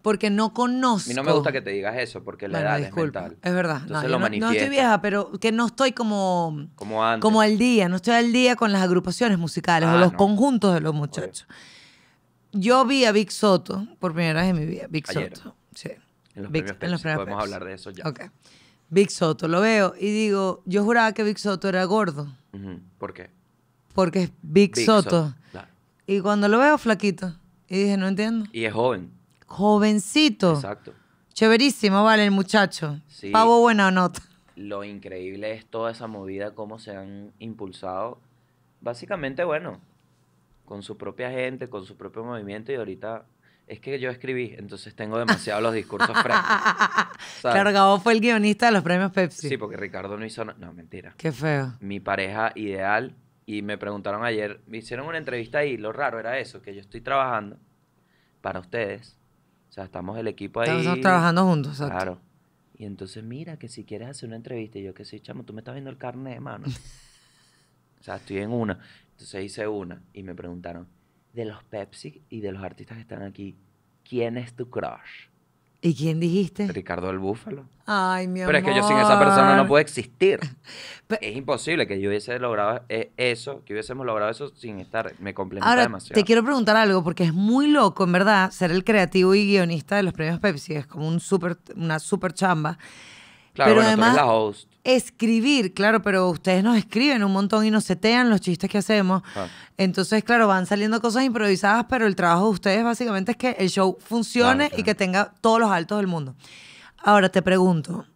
Porque no conozco. A mí no me gusta que te digas eso, porque la edad es mental. Es verdad. no, estoy vieja, pero que no estoy como. Como antes. Como al día. No estoy al día con las agrupaciones musicales o ah, los conjuntos de los muchachos. Yo vi a Big Soto por primera vez en mi vida. Big Soto. Sí. En los Podemos hablar de eso ya. Ok. Big Soto, lo veo y digo, yo juraba que Big Soto era gordo. ¿Por qué? Porque es Big, Soto. Y cuando lo veo flaquito, y dije, no entiendo. Y es joven. Jovencito. Exacto. Chéverísimo, vale, el muchacho. Pavo buena nota. Lo increíble es toda esa movida, cómo se han impulsado. Básicamente, bueno, con su propia gente, con su propio movimiento y ahorita es que yo escribí, entonces tengo demasiado los discursos frescos. Claro, Gabo fue el guionista de los premios Pepsi. Sí, porque Ricardo no hizo... No, mentira. Qué feo. Mi pareja ideal, y me preguntaron ayer, me hicieron una entrevista y lo raro era eso, que yo estoy trabajando para ustedes. O sea, estamos el equipo ahí. Estamos trabajando juntos, exacto. Claro. Y entonces, mira, que si quieres hacer una entrevista, y yo que sé, chamo, tú me estás viendo el carnet, mano. o sea, estoy en una. Entonces hice una y me preguntaron, de los Pepsi y de los artistas que están aquí, ¿quién es tu crush? ¿Y quién dijiste? Ricardo del Búfalo. Ay, mi amor. Pero es que yo sin esa persona no puedo existir. es imposible que yo hubiese logrado eh, eso, que hubiésemos logrado eso sin estar. Me complementa ahora, demasiado. Te quiero preguntar algo, porque es muy loco, en verdad, ser el creativo y guionista de los premios Pepsi. Es como un super, una super chamba. Claro, bueno, además, tú escribir, claro, pero ustedes nos escriben un montón y nos setean los chistes que hacemos. Entonces, claro, van saliendo cosas improvisadas, pero el trabajo de ustedes básicamente es que el show funcione y que tenga todos los altos del mundo. Ahora te pregunto,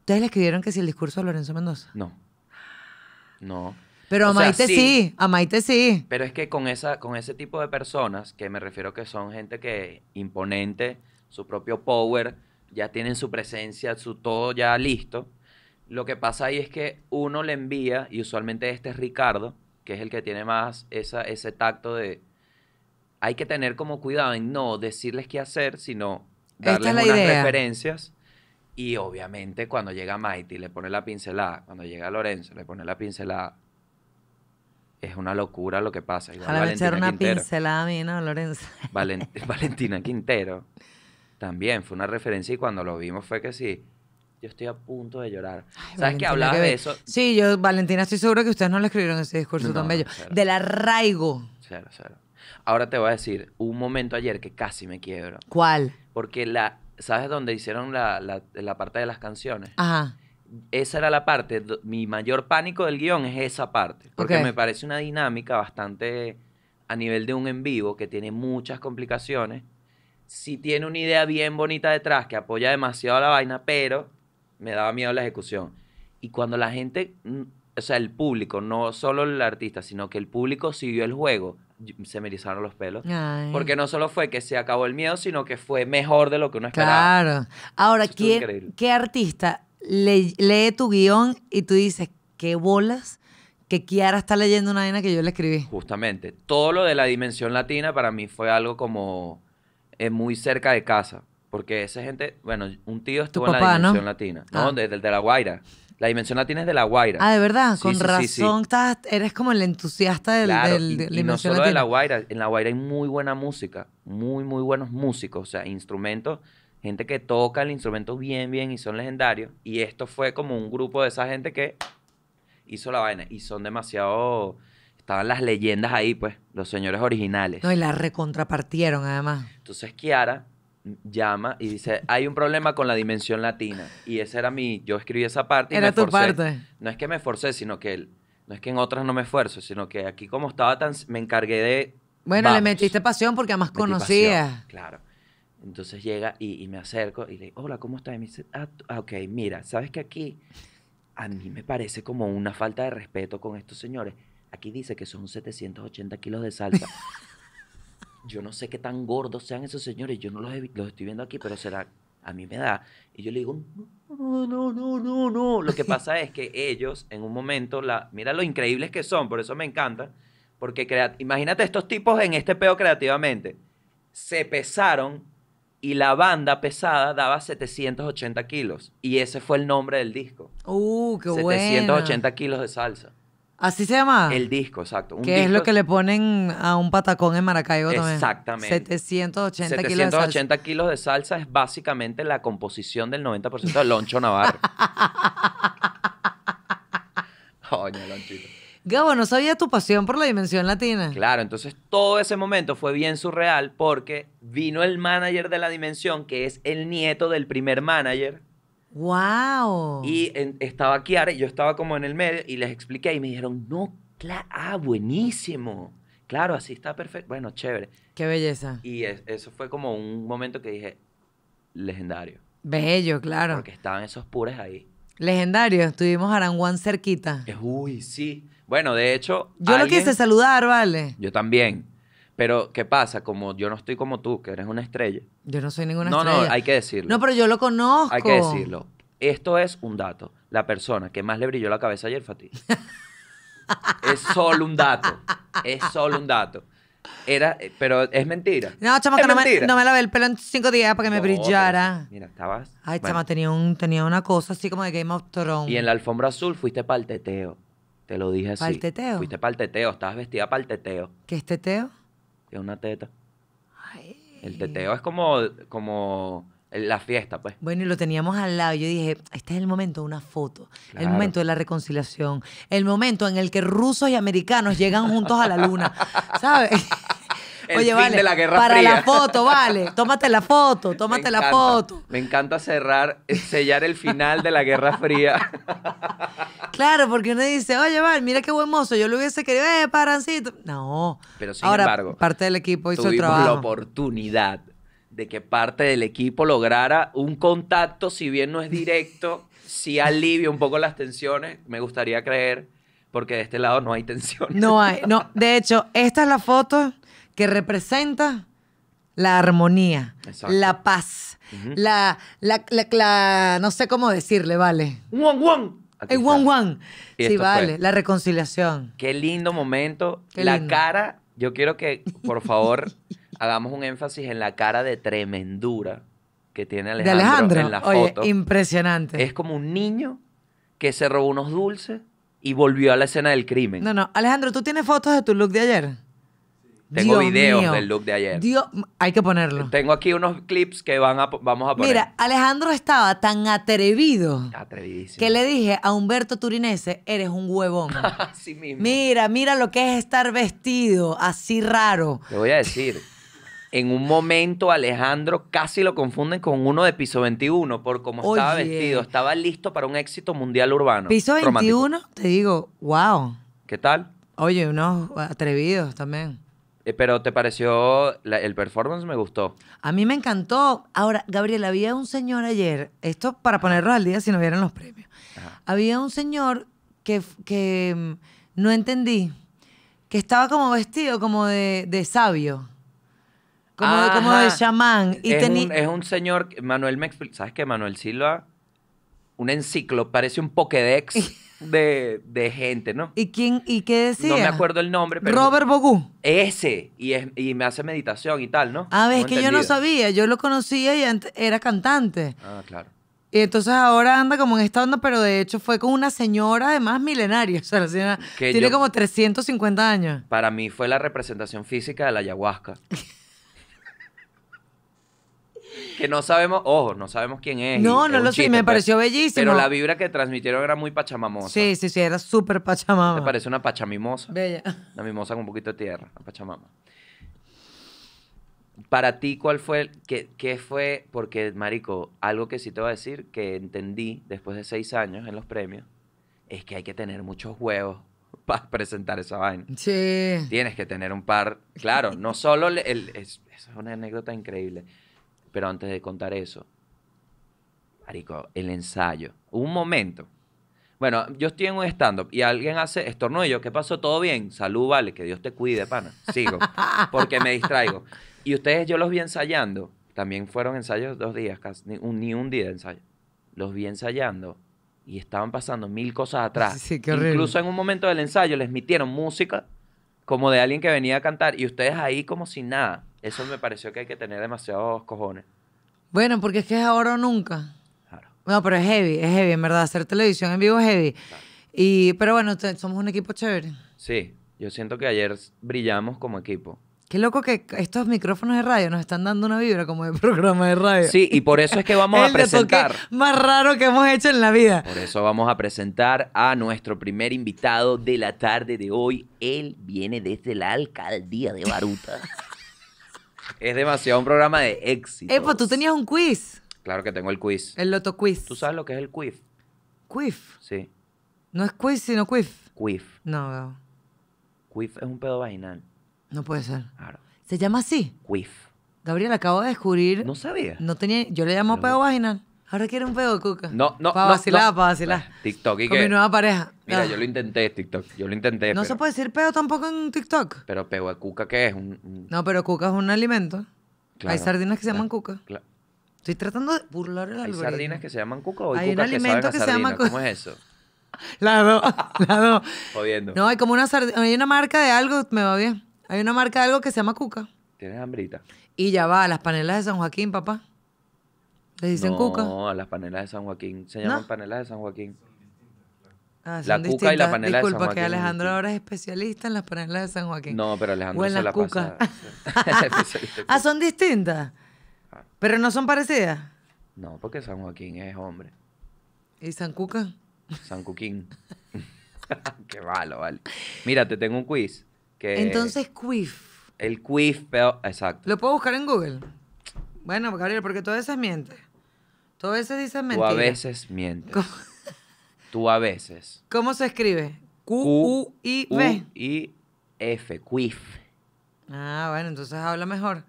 ¿ustedes le escribieron que si el discurso a Lorenzo Mendoza? No. No. Pero a sí, sí. Pero es que con, esa, con ese tipo de personas, que me refiero que son gente que imponente, su propio power, ya tienen su presencia, su todo ya listo lo que pasa ahí es que uno le envía, y usualmente este es Ricardo, que es el que tiene más esa, ese tacto de... Hay que tener como cuidado en no decirles qué hacer, sino darles unas referencias. Y obviamente cuando llega Mighty le pone la pincelada, cuando llega Lorenzo le pone la pincelada. Es una locura lo que pasa. Igual, echar una pincelada a mí, ¿no, Lorenzo? Valentina Quintero también fue una referencia y cuando lo vimos fue que sí yo estoy a punto de llorar. ¿Sabes que hablabas de eso? Sí, yo, Valentina, estoy segura que ustedes no le escribieron ese discurso tan bello. Del arraigo. Cero, cero. Ahora te voy a decir, un momento ayer que casi me quiebro. ¿Cuál? Porque la, ¿sabes dónde hicieron la, parte de las canciones? Ajá. Esa era la parte, mi mayor pánico del guión es esa parte, porque me parece una dinámica bastante a nivel de un en vivo que tiene muchas complicaciones. Si sí tiene una idea bien bonita detrás que apoya demasiado la vaina, pero me daba miedo la ejecución. Y cuando la gente, o sea, el público, no solo el artista, sino que el público siguió el juego, se me erizaron los pelos. Porque no solo fue que se acabó el miedo, sino que fue mejor de lo que uno esperaba. Claro. Ahora, ¿quién, ¿qué artista lee, tu guión y tú dices, qué bolas? que Kiara está leyendo una vaina que yo le escribí. Justamente. Todo lo de la dimensión latina para mí fue algo como eh, muy cerca de casa. Porque esa gente, bueno, un tío estuvo papá, en la dimensión latina. No, desde ah. de, la Guaira. La dimensión latina es de la Guaira. Ah, de verdad, con razón estás, eres como el entusiasta del, la dimensión latina. y, no solo de la Guaira, en la Guaira hay muy buena música, muy, muy buenos músicos, o sea, instrumentos, gente que toca el instrumento bien, bien y son legendarios. Y esto fue como un grupo de esa gente que hizo la vaina y son demasiado estaban las leyendas ahí, pues, los señores originales. No, y la recontrapartieron además. Entonces Kiara llama y dice, hay un problema con la dimensión latina. Y esa era mi, yo escribí esa parte. Y era tu parte. No es que me esforcé, sino que, no es que en otras no me esfuerzo, sino que aquí como estaba tan, me encargué de... Bueno, le metiste pasión porque además conocías. Claro. Entonces llega y, me acerco y le digo, hola, ¿cómo estás? Y me dice, ah, ah ok, mira, ¿sabes que aquí a mí me parece como una falta de respeto con estos señores? Aquí dice que son 780 kilos de salsa. yo no sé qué tan gordos sean esos señores, yo no los, he, los estoy viendo aquí, pero será, a mí me da. Y yo le digo, no, no, no, no, no. Lo que pasa es que ellos, en un momento, la, mira lo increíbles que son, por eso me encanta. porque imagínate estos tipos en este peo creativamente, se pesaron y la banda pesada daba 780 kilos. Y ese fue el nombre del disco. ¡Uh, qué 780 kilos de salsa. ¿Así se llama? El disco, exacto. que es lo que le ponen a un patacón en Maracaibo también. Exactamente. 780, kilos de salsa. 780 kilos de salsa es básicamente la composición del 90% del Loncho Navarro. Coño, Lonchito. Gabo, no sabía tu pasión por la dimensión latina. Claro, entonces todo ese momento fue bien surreal porque vino el manager de la dimensión, que es el nieto del primer manager ¡Wow! Y estaba Kiara, yo estaba como en el medio y les expliqué y me dijeron, no, claro, ah, buenísimo. Claro, así está perfecto. Bueno, chévere. Qué belleza. Y eso fue como un momento que dije, legendario. Bello, claro. Porque estaban esos pures ahí. Legendario, estuvimos Aranguán cerquita. uy, sí. Bueno, de hecho. Yo lo quise saludar, ¿vale? Yo también. Pero, ¿qué pasa? Como yo no estoy como tú, que eres una estrella. Yo no soy ninguna estrella. No, no, hay que decirlo. No, pero yo lo conozco. Hay que decirlo. Esto es un dato. La persona que más le brilló la cabeza ayer fue a ti. es solo un dato. Es solo un dato. Era, eh, pero es mentira. No, chama, que no me, no me lavé el pelo en cinco días para que me brillara. Mira, estabas. Ay, chama, tenía, tenía una cosa así como de Game of Thrones. Y en la alfombra azul fuiste para el teteo. Te lo dije así. ¿Para el teteo? Fuiste para el teteo, estabas vestida para el teteo. ¿Qué es teteo? es una teta. El teteo es como, como la fiesta, pues. Bueno, y lo teníamos al lado. Yo dije, este es el momento de una foto, el momento de la reconciliación, el momento en el que rusos y americanos llegan juntos a la luna, ¿sabes? Oye, vale, para la foto, vale. Tómate la foto, tómate la foto. Me encanta cerrar, eh, sellar el final de la Guerra Fría. claro, porque uno dice, oye, vale, mira qué buen mozo, yo lo hubiese querido, eh, parancito. No. Pero sin embargo, parte del equipo hizo el trabajo. la oportunidad de que parte del equipo lograra un contacto, si bien no es directo, si alivia un poco las tensiones, me gustaría creer, porque de este lado no hay tensiones. No hay, no. De hecho, esta es la foto que representa la armonía, la paz, la, no sé cómo decirle, vale. Juan Juan. El Juan Juan. Sí, vale, la reconciliación. Qué lindo momento. la cara, yo quiero que, por favor, hagamos un énfasis en la cara de tremendura que tiene Alejandro, en la foto. Oye, impresionante. Es como un niño que se robó unos dulces y volvió a la escena del crimen. No, no, Alejandro, ¿tú tienes fotos de tu look de ayer? Tengo videos del look de ayer. Dios, hay que ponerlo. Tengo aquí unos clips que van a, vamos a poner. Mira, Alejandro estaba tan atrevido. Que le dije a Humberto Turinese, eres un huevón. así mismo. Mira, mira lo que es estar vestido así raro. Te voy a decir. En un momento Alejandro casi lo confunden con uno de Piso 21 por cómo estaba vestido. Estaba listo para un éxito mundial urbano. Piso 21, te digo, wow. ¿Qué tal? Oye, unos atrevidos también. Eh, pero te pareció, el performance me gustó. A mí me encantó. Ahora, Gabriel, había un señor ayer, esto para ponerlo al día si no vieron los premios, había un señor que, mm, no entendí, que estaba como vestido como de, de sabio. Como de, como de chamán. Y es, un, señor, Manuel me explica, ¿sabes qué? Manuel Silva, un enciclo, parece un Pokédex. de, gente, ¿no? ¿Y quién y qué decía? No me acuerdo el nombre, pero Robert Bogu. Ese y, y me hace meditación y tal, ¿no? Ah, es que yo no sabía, yo lo conocía y era cantante. Ah, claro. Y entonces ahora anda como en esta onda, pero de hecho fue con una señora además milenaria. O sea, tiene como 350 años. Para mí fue la representación física de la ayahuasca. que no sabemos, ojo, no sabemos quién es. No, no lo sé, me pareció pues. bellísimo. Pero la vibra que transmitieron era muy pachamamosa. Sí, sí, sí, era súper pachamama. Me parece una pachamimosa. Bella. Una mimosa con un poquito de tierra, una pachamama. Para ti, ¿cuál fue? Qué, ¿Qué fue? Porque, Marico, algo que sí te voy a decir que entendí después de seis años en los premios es que hay que tener muchos huevos para presentar esa vaina. Sí. Tienes que tener un par. Claro, no solo es, una anécdota increíble. Pero antes de contar eso, Marico, el ensayo. un momento. Bueno, yo estoy en un stand-up y alguien hace estornudo. ¿Qué pasó? ¿Todo bien? Salud, vale, que Dios te cuide, pana. Sigo, porque me distraigo. Y ustedes, yo los vi ensayando. También fueron ensayos dos días, casi, ni un, día de ensayo. Los vi ensayando y estaban pasando mil cosas atrás. Sí, qué Incluso en un momento del ensayo les metieron música como de alguien que venía a cantar y ustedes ahí como sin nada. Eso me pareció que hay que tener demasiados cojones. Bueno, porque es que es ahora o nunca. Claro. No, pero es heavy, es heavy, en verdad. Hacer televisión en vivo es heavy. Y, pero bueno, somos un equipo chévere. Sí, yo siento que ayer brillamos como equipo. Qué loco que estos micrófonos de radio nos están dando una vibra como de programa de radio. Sí, y por eso es que vamos a presentar. Más raro que hemos hecho en la vida. Por eso vamos a presentar a nuestro primer invitado de la tarde de hoy. Él viene desde la alcaldía de Baruta. es demasiado un programa de éxito. pues tú tenías un quiz. Claro que tengo el quiz. El Loto Quiz. ¿Tú sabes lo que es el quiz? ¿Quiz? Sí. No es quiz, sino quiz. Quiz. No, no. Quiz es un pedo vaginal. No puede ser. ¿Se llama así? Quiff. Gabriel, acabo de descubrir. No sabía. No tenía, yo le llamo pedo vaginal. Ahora quiere un pedo de cuca. No, no. Para vacilar, para vacilar. TikTok y Con mi nueva pareja. Mira, ah. yo lo intenté, TikTok. Yo lo intenté. No se puede decir pedo tampoco en TikTok. Pero pedo a cuca, ¿qué es? Un, No, pero cuca es un alimento. Claro, Hay sardinas que se llaman cuca. Claro. Estoy tratando de burlar el algoritmo. ¿Hay sardinas que se llaman cuca o hay, un alimento que, se llama cuca? ¿Cómo es eso? La dos, la dos. Jodiendo. No, hay como una, sardina, hay una marca de algo, me va bien. Hay una marca de algo que se llama Cuca. Tienes hambrita. Y ya va, ¿a las panelas de San Joaquín, papá. ¿Le dicen Cuca? No, las panelas de San Joaquín. Se llaman panelas de San Joaquín. Ah, la cuca y la panela de San Joaquín. que Alejandro ahora es especialista en las panelas de San Joaquín. No, pero Alejandro se la Pasa... ah, son distintas. Ah. Pero no son parecidas. No, porque San Joaquín es hombre. ¿Y San Cuca? San Cuquín. Qué malo, vale. Mira, te tengo un quiz. Entonces, Quiff. El Quiff, pero, exacto. ¿Lo puedo buscar en Google? Bueno, Gabriel, porque tú a veces mientes. Tú a veces dices mentiras. Tú a veces mientes. Tú a veces. ¿Cómo se escribe? Q-U-I-V. I-F, Quiff. Ah, bueno, entonces habla mejor.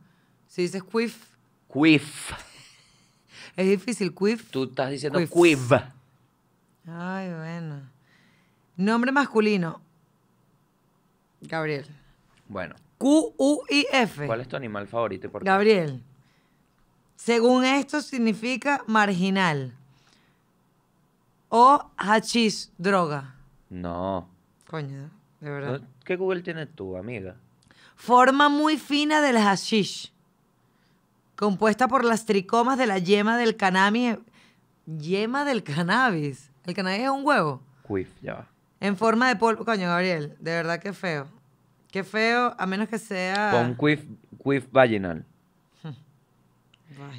Si dices Quiff. Quiff. Es difícil, Quiff. Tú estás diciendo Quiff. Ay, bueno. Nombre masculino, Gabriel. Bueno. Q-U-I-F. ¿Cuál es tu animal favorito? Gabriel. Según esto significa marginal. O hachís, droga. No. Coño, de verdad. ¿Qué Google tienes tú, amiga? Forma muy fina del hashish, compuesta por las tricomas de la yema del cannabis. Yema del cannabis. El cannabis es un huevo. Quif, ya va. En forma de polvo. Coño, Gabriel, de verdad que feo. Qué feo, a menos que sea. Con quiff, quiff vaginal.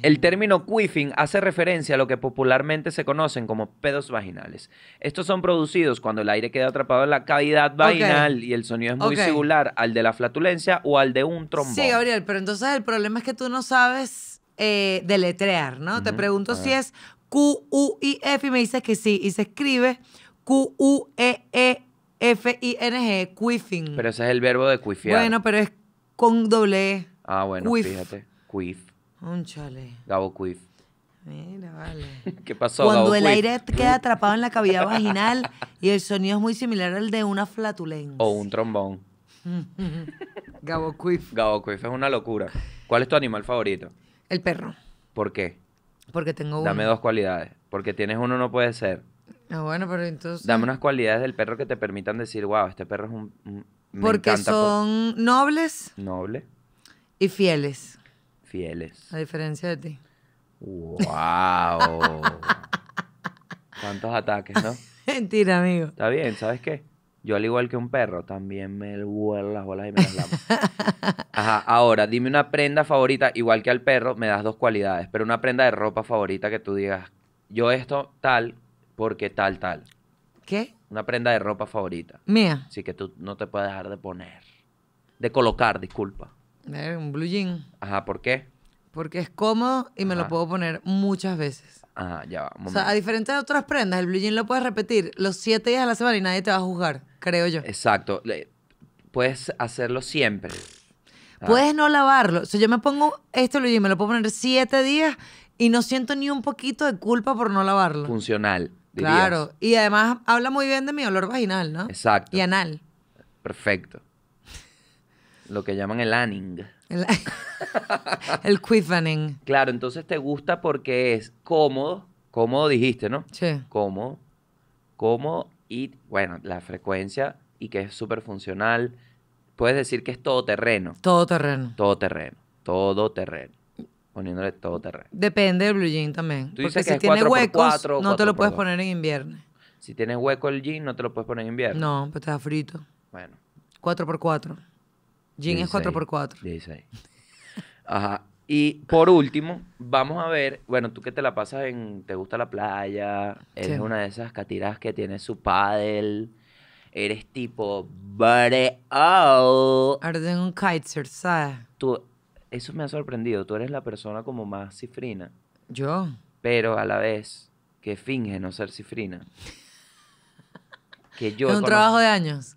El término quiffing hace referencia a lo que popularmente se conocen como pedos vaginales. Estos son producidos cuando el aire queda atrapado en la cavidad vaginal y el sonido es muy similar al de la flatulencia o al de un trombón. Sí, Gabriel, pero entonces el problema es que tú no sabes eh, deletrear, ¿no? Te pregunto si es Q-U-I-F y me dices que sí, y se escribe Q-U-E-E. e e F-I-N-G, quiffing. Pero ese es el verbo de quiffear Bueno, pero es con doble e. Ah, bueno, fíjate. Quiff. Un chale. Gabo quiff. Mira, vale. ¿Qué pasó? Cuando el aire queda atrapado en la cavidad vaginal y el sonido es muy similar al de una flatulencia. O un trombón. Gabo quiff. Gabo quiff es una locura. ¿Cuál es tu animal favorito? El perro. ¿Por qué? Porque tengo uno. Dame dos cualidades. Porque tienes uno no puede ser. Ah, bueno, pero entonces. Dame unas cualidades del perro que te permitan decir, wow, este perro es un. Porque son nobles. Nobles. Y fieles. Fieles. A diferencia de ti. ¡Wow! ¿Cuántos ataques, no? Mentira, amigo. Está bien, ¿sabes qué? Yo, al igual que un perro, también me vuelo las bolas y me las Ajá, ahora, dime una prenda favorita, igual que al perro, me das dos cualidades, pero una prenda de ropa favorita que tú digas, yo esto tal, porque tal, tal. ¿Qué? Una prenda de ropa favorita. Mía. Así que tú no te puedes dejar de poner. De colocar, disculpa. un blue jean. Ajá, ¿por qué? Porque es cómodo y me lo puedo poner muchas veces. Ajá, ya va. o sea, a diferencia de otras prendas, el blue jean lo puedes repetir los siete días de la semana y nadie te va a juzgar, creo yo. Exacto. puedes hacerlo siempre. Puedes no lavarlo. O sea, yo me pongo este blue jean, me lo puedo poner siete días y no siento ni un poquito de culpa por no lavarlo. Funcional. Claro, y además habla muy bien de mi olor vaginal, ¿no? Exacto. Y anal. Perfecto. Lo que llaman el anning. El, el Claro, entonces te gusta porque es cómodo, cómodo dijiste, ¿no? Sí. Cómodo, Como y, bueno, la frecuencia y que es súper funcional. Puedes decir que es todoterreno. terreno. Todo terreno poniéndole todo terreno. Depende del blue jean también. Tú dices que si tiene huecos, no te lo puedes poner en invierno. Si tienes hueco el jean, no te lo puedes poner en invierno. No, pues te da frito. Bueno. 4x4. Jean es 4x4. 16. Ajá. Y por último, vamos a ver, bueno, tú que te la pasas en, te gusta la playa, eres una de esas catiras que tiene su paddle, eres tipo, bareo. Ahora tengo un kitesurf, ¿sabes? Tú eso me ha sorprendido. Tú eres la persona como más cifrina. Yo. Pero a la vez que finge no ser cifrina. Que yo. un trabajo de años.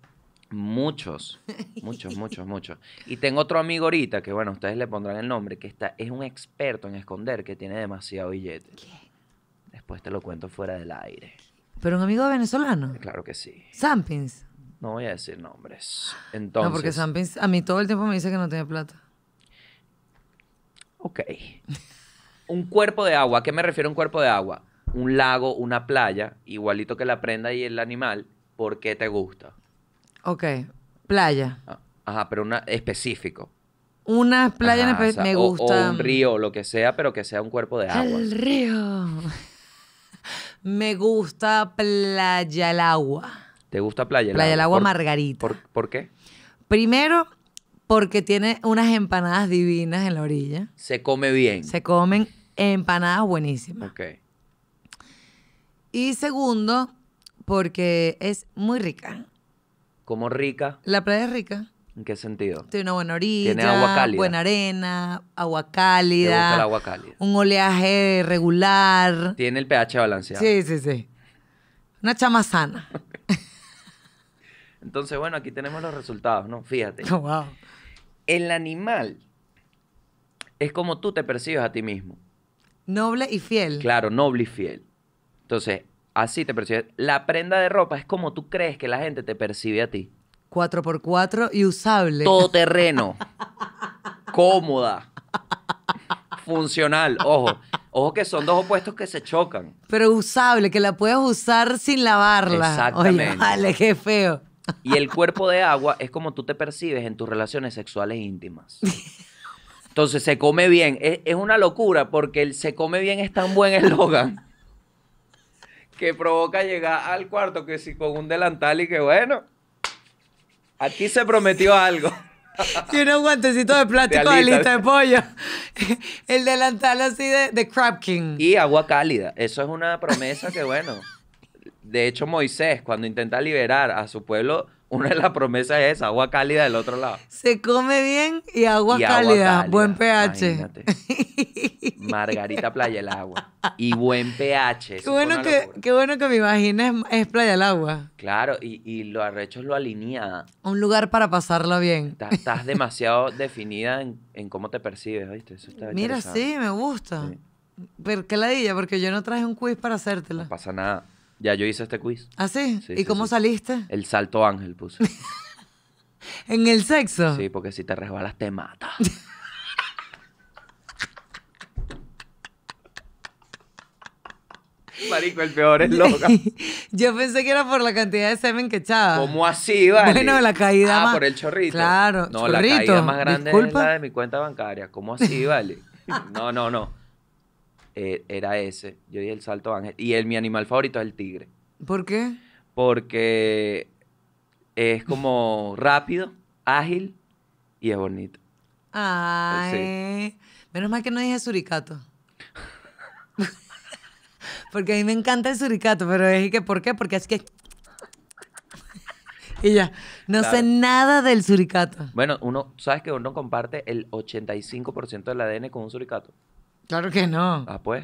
Muchos, muchos, muchos, muchos. Y tengo otro amigo ahorita, que bueno, ustedes le pondrán el nombre, que está, es un experto en esconder, que tiene demasiado billete. ¿Qué? Después te lo cuento fuera del aire. ¿Pero un amigo venezolano? Eh, claro que sí. ¿Sampins? No voy a decir nombres. Entonces, no, porque Sampins a mí todo el tiempo me dice que no tiene plata. Ok. un cuerpo de agua. ¿A qué me refiero a un cuerpo de agua? Un lago, una playa, igualito que la prenda y el animal. ¿Por qué te gusta? Ok. Playa. Ah, ajá, pero una específico. Una playa en me gusta. O, un río, lo que sea, pero que sea un cuerpo de agua. El río. me gusta playa el agua. ¿Te gusta playa el agua? Playa el agua, Margarita. ¿Por qué? Primero, porque tiene unas empanadas divinas en la orilla. Se come bien. Se comen empanadas buenísimas. Ok. Y segundo, porque es muy rica. ¿Cómo rica? La playa es rica. ¿En qué sentido? Tiene una buena orilla, ¿Tiene agua cálida? buena arena, agua cálida, gusta el agua cálida, un oleaje regular. Tiene el pH balanceado. Sí, sí, sí. Una chama sana. Entonces, bueno, aquí tenemos los resultados, ¿no? Fíjate. wow el animal es como tú te percibes a ti mismo. Noble y fiel. Claro, noble y fiel. Entonces, así te percibes. La prenda de ropa es como tú crees que la gente te percibe a ti. 4 por cuatro y usable. terreno. cómoda. Funcional. Ojo. Ojo que son dos opuestos que se chocan. Pero usable, que la puedes usar sin lavarla. Exactamente. qué feo. Y el cuerpo de agua es como tú te percibes en tus relaciones sexuales íntimas. Entonces, se come bien. Es, una locura porque el se come bien es tan buen eslogan que provoca llegar al cuarto que si con un delantal y que bueno, aquí se prometió algo. Tiene un guantecito de plástico de, pollo. El delantal así de, de Crab King. Y agua cálida. Eso es una promesa que, bueno de hecho, Moisés, cuando intenta liberar a su pueblo, una de las promesas es agua cálida del otro lado. Se come bien y agua, cálida, buen pH. Margarita Playa el Agua. Y buen pH. Qué bueno, que, bueno que me imagines es Playa el Agua. Claro, y, lo arrechos lo alinea. Un lugar para pasarlo bien. Estás, demasiado definida en, cómo te percibes, ¿viste? Eso está Mira, sí, me gusta. ¿Por Pero la ladilla, porque yo no traje un quiz para hacértela. No pasa nada. Ya yo hice este quiz. ¿Ah, sí? ¿Y cómo saliste? El salto ángel puse. ¿En el sexo? Sí, porque si te resbalas te mata. Marico, el peor es loca. Yo pensé que era por la cantidad de semen que echaba. ¿Cómo así, vale? Bueno, la caída ah, por el chorrito. Claro, No, chorrito. la caída más grande es la de mi cuenta bancaria. ¿Cómo así, vale? No, no, no. Eh, era ese. Yo di el salto ángel. Y el, mi animal favorito es el tigre. ¿Por qué? Porque es como rápido, ágil y es bonito. Ay, menos mal que no dije suricato. Porque a mí me encanta el suricato, pero dije, que ¿por qué? Porque es que y ya, no sé nada del suricato. Bueno, uno, sabes que uno comparte el 85% del ADN con un suricato. Claro que no. Ah, pues.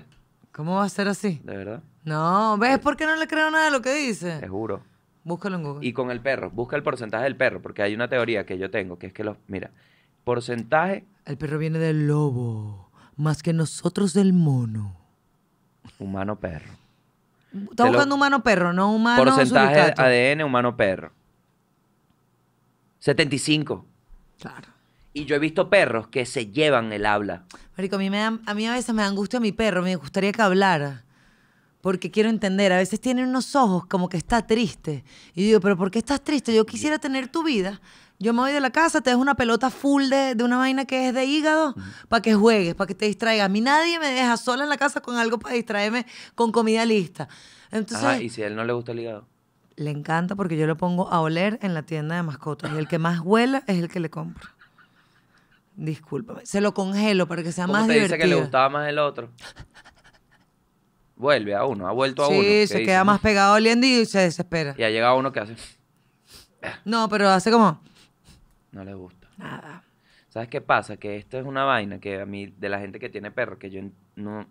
¿Cómo va a ser así? De verdad. No, ¿ves por qué no le creo nada de lo que dice? Te juro. Búscalo en Google. Y con el perro, busca el porcentaje del perro, porque hay una teoría que yo tengo, que es que los, mira, porcentaje... El perro viene del lobo, más que nosotros del mono. Humano perro. Estamos buscando humano perro, no humano Porcentaje de ADN humano perro. 75. Claro. Y yo he visto perros que se llevan el habla. Marico, a mí, me a veces me da angustia mi perro, me gustaría que hablara. Porque quiero entender, a veces tiene unos ojos como que está triste. Y digo, pero ¿por qué estás triste? Yo quisiera tener tu vida. Yo me voy de la casa, te dejo una pelota full de, una vaina que es de hígado para que juegues, para que te distraigas. A mí nadie me deja sola en la casa con algo para distraerme con comida lista. Entonces, ¿y si a él no le gusta el hígado? Le encanta porque yo lo pongo a oler en la tienda de mascotas. Y el que más huela es el que le compra. Discúlpame. Se lo congelo para que sea más te dice que le gustaba más el otro. Vuelve a uno, ha vuelto a uno. Sí, se queda más pegado oliendo y se desespera. Y ha llegado uno que hace. Ah". No, pero hace como. No le gusta. Nada. ¿Sabes qué pasa? Que esto es una vaina que a mí, de la gente que tiene perro, que yo no.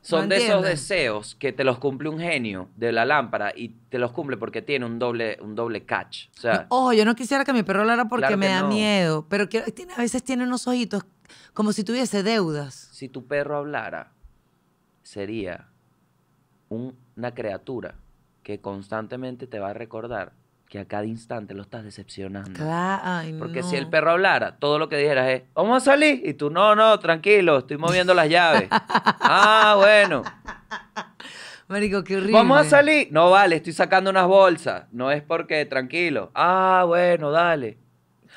Son de esos deseos que te los cumple un genio de la lámpara y te los cumple porque tiene un doble, un doble catch. O Ojo, yo no quisiera que mi perro hablara porque me da miedo, pero que, tiene, a veces tiene unos ojitos como si tuviese deudas. Si tu perro hablara, sería una criatura que constantemente te va a recordar que a cada instante lo estás decepcionando. Claro, ay, Porque si el perro hablara, todo lo que dijeras es, vamos a salir. Y tú, no, no, tranquilo, estoy moviendo las llaves. ah, bueno. Marico, qué rico. Vamos a salir. No vale, estoy sacando unas bolsas. No es porque, tranquilo. Ah, bueno, dale.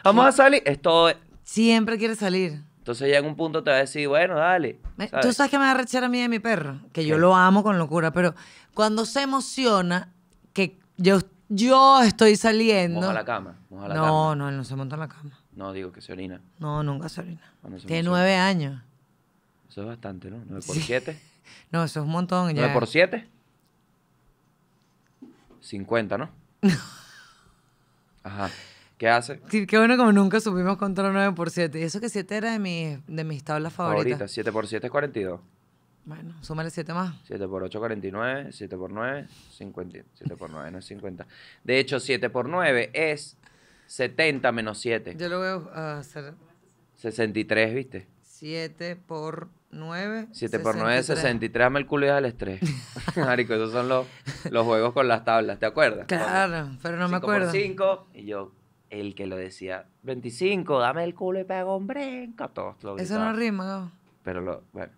Vamos a salir. esto. Siempre quiere salir. Entonces llega un punto te va a decir, bueno, dale. Tú sabes que me va a rechazar a mí de mi perro, que yo lo amo con locura, pero cuando se emociona, que yo yo estoy saliendo. Moja la cama. Moja la no, cama. no, él no se monta en la cama. No, digo que se orina. No, nunca se orina. De ah, se Tiene nueve años. Eso es bastante, ¿no? 9 por Sí. 7. No, eso es un montón. 9 por 7. 50, ¿no? Ajá. ¿Qué hace? qué bueno como nunca supimos contar 9 por 7. Y eso que 7 era de mis, de mis tablas favoritas. Ahorita, 7 por 7 es 42. Bueno, súmale 7 más. 7 por 8, 49. 7 por 9, 50. 7 por 9 no es 50. De hecho, 7 por 9 es 70 menos 7. Yo lo voy a hacer. 63, ¿viste? 7 por 9. 7 por 9 es 63. Dame el culo y dale estrés. Marico, esos son los, los juegos con las tablas, ¿te acuerdas? Claro, pero no me acuerdo. 5 y yo, el que lo decía, 25, dame el culo y pega un brinco. Todos lo Eso no rima, ¿no? Pero lo, bueno.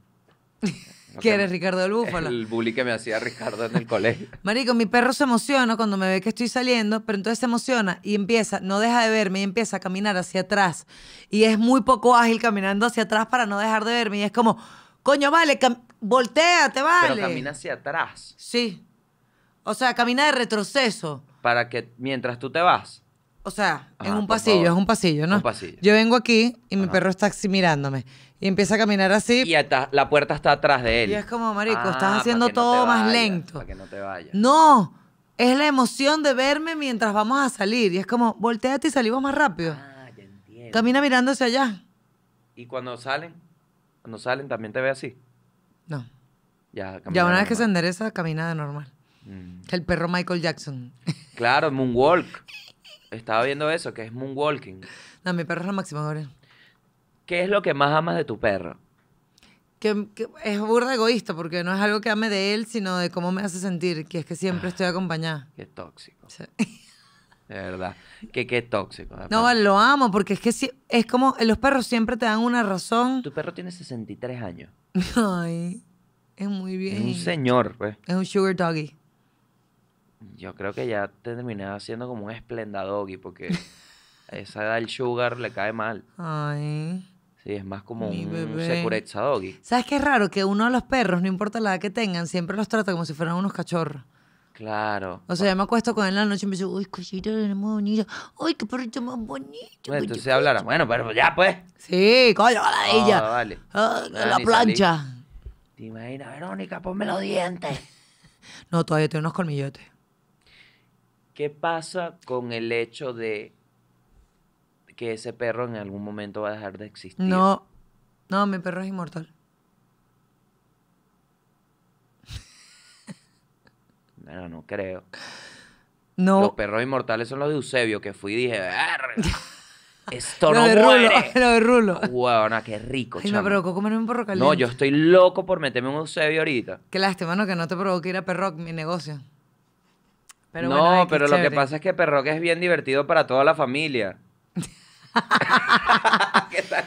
¿Quién Ricardo del Búfalo. El bully que me hacía Ricardo en el colegio. Marico, mi perro se emociona cuando me ve que estoy saliendo, pero entonces se emociona y empieza, no deja de verme y empieza a caminar hacia atrás. Y es muy poco ágil caminando hacia atrás para no dejar de verme. Y es como, coño, vale, voltea, te vale. Pero camina hacia atrás. Sí. O sea, camina de retroceso. Para que mientras tú te vas. O sea, en un pasillo, es un pasillo, ¿no? Un pasillo. Yo vengo aquí y mi perro está así mirándome. Y empieza a caminar así. Y la puerta está atrás de él. Y es como, marico, estás ah, haciendo todo más lento. Para que no te vayas. No, es la emoción de verme mientras vamos a salir. Y es como, volteate y salimos más rápido. Ah, ya entiendo. Camina mirándose allá. ¿Y cuando salen? Cuando salen, ¿también te ve así? No. Ya, ya una vez que se endereza, camina de normal. Mm. El perro Michael Jackson. Claro, Moonwalk. Estaba viendo eso, que es Moonwalking. No, mi perro es la máximo ¿Qué es lo que más amas de tu perro? Que, es burda egoísta porque no es algo que ame de él, sino de cómo me hace sentir, que es que siempre ah, estoy acompañada. Qué tóxico. De verdad, que qué tóxico. No, lo amo porque es que es como los perros siempre te dan una razón. Tu perro tiene 63 años. Ay, es muy bien. Es un señor, pues. Es un sugar doggy. Yo creo que ya te terminaba siendo como un esplendadoggy porque esa edad el sugar le cae mal. Ay. Sí, es más como un Secret Doggy. ¿Sabes qué es raro? Que uno de los perros, no importa la edad que tengan, siempre los trata como si fueran unos cachorros. Claro. O sea, yo me acuesto con él en la noche y me dice, uy, cosita muy bonito. Uy, qué perrito más bonito. Bueno, pues, entonces hablara, bueno, pero ya pues. Sí, coño, la ah, ella. vale. ah, la plancha. Te imaginas, Verónica, ponme los dientes. no, todavía tengo unos colmillotes. ¿Qué pasa con el hecho de que ese perro en algún momento va a dejar de existir. No, no, mi perro es inmortal. no, no creo. No. Los perros inmortales son los de Eusebio, que fui y dije, esto no es Rulo, lo de Rulo. qué rico, me provocó comerme un perro No, yo estoy loco por meterme un Eusebio ahorita. Qué lástima, ¿no? Que no te provoque ir a perro mi negocio. no, pero lo que pasa es que que es bien divertido para toda la familia. ¿Qué tal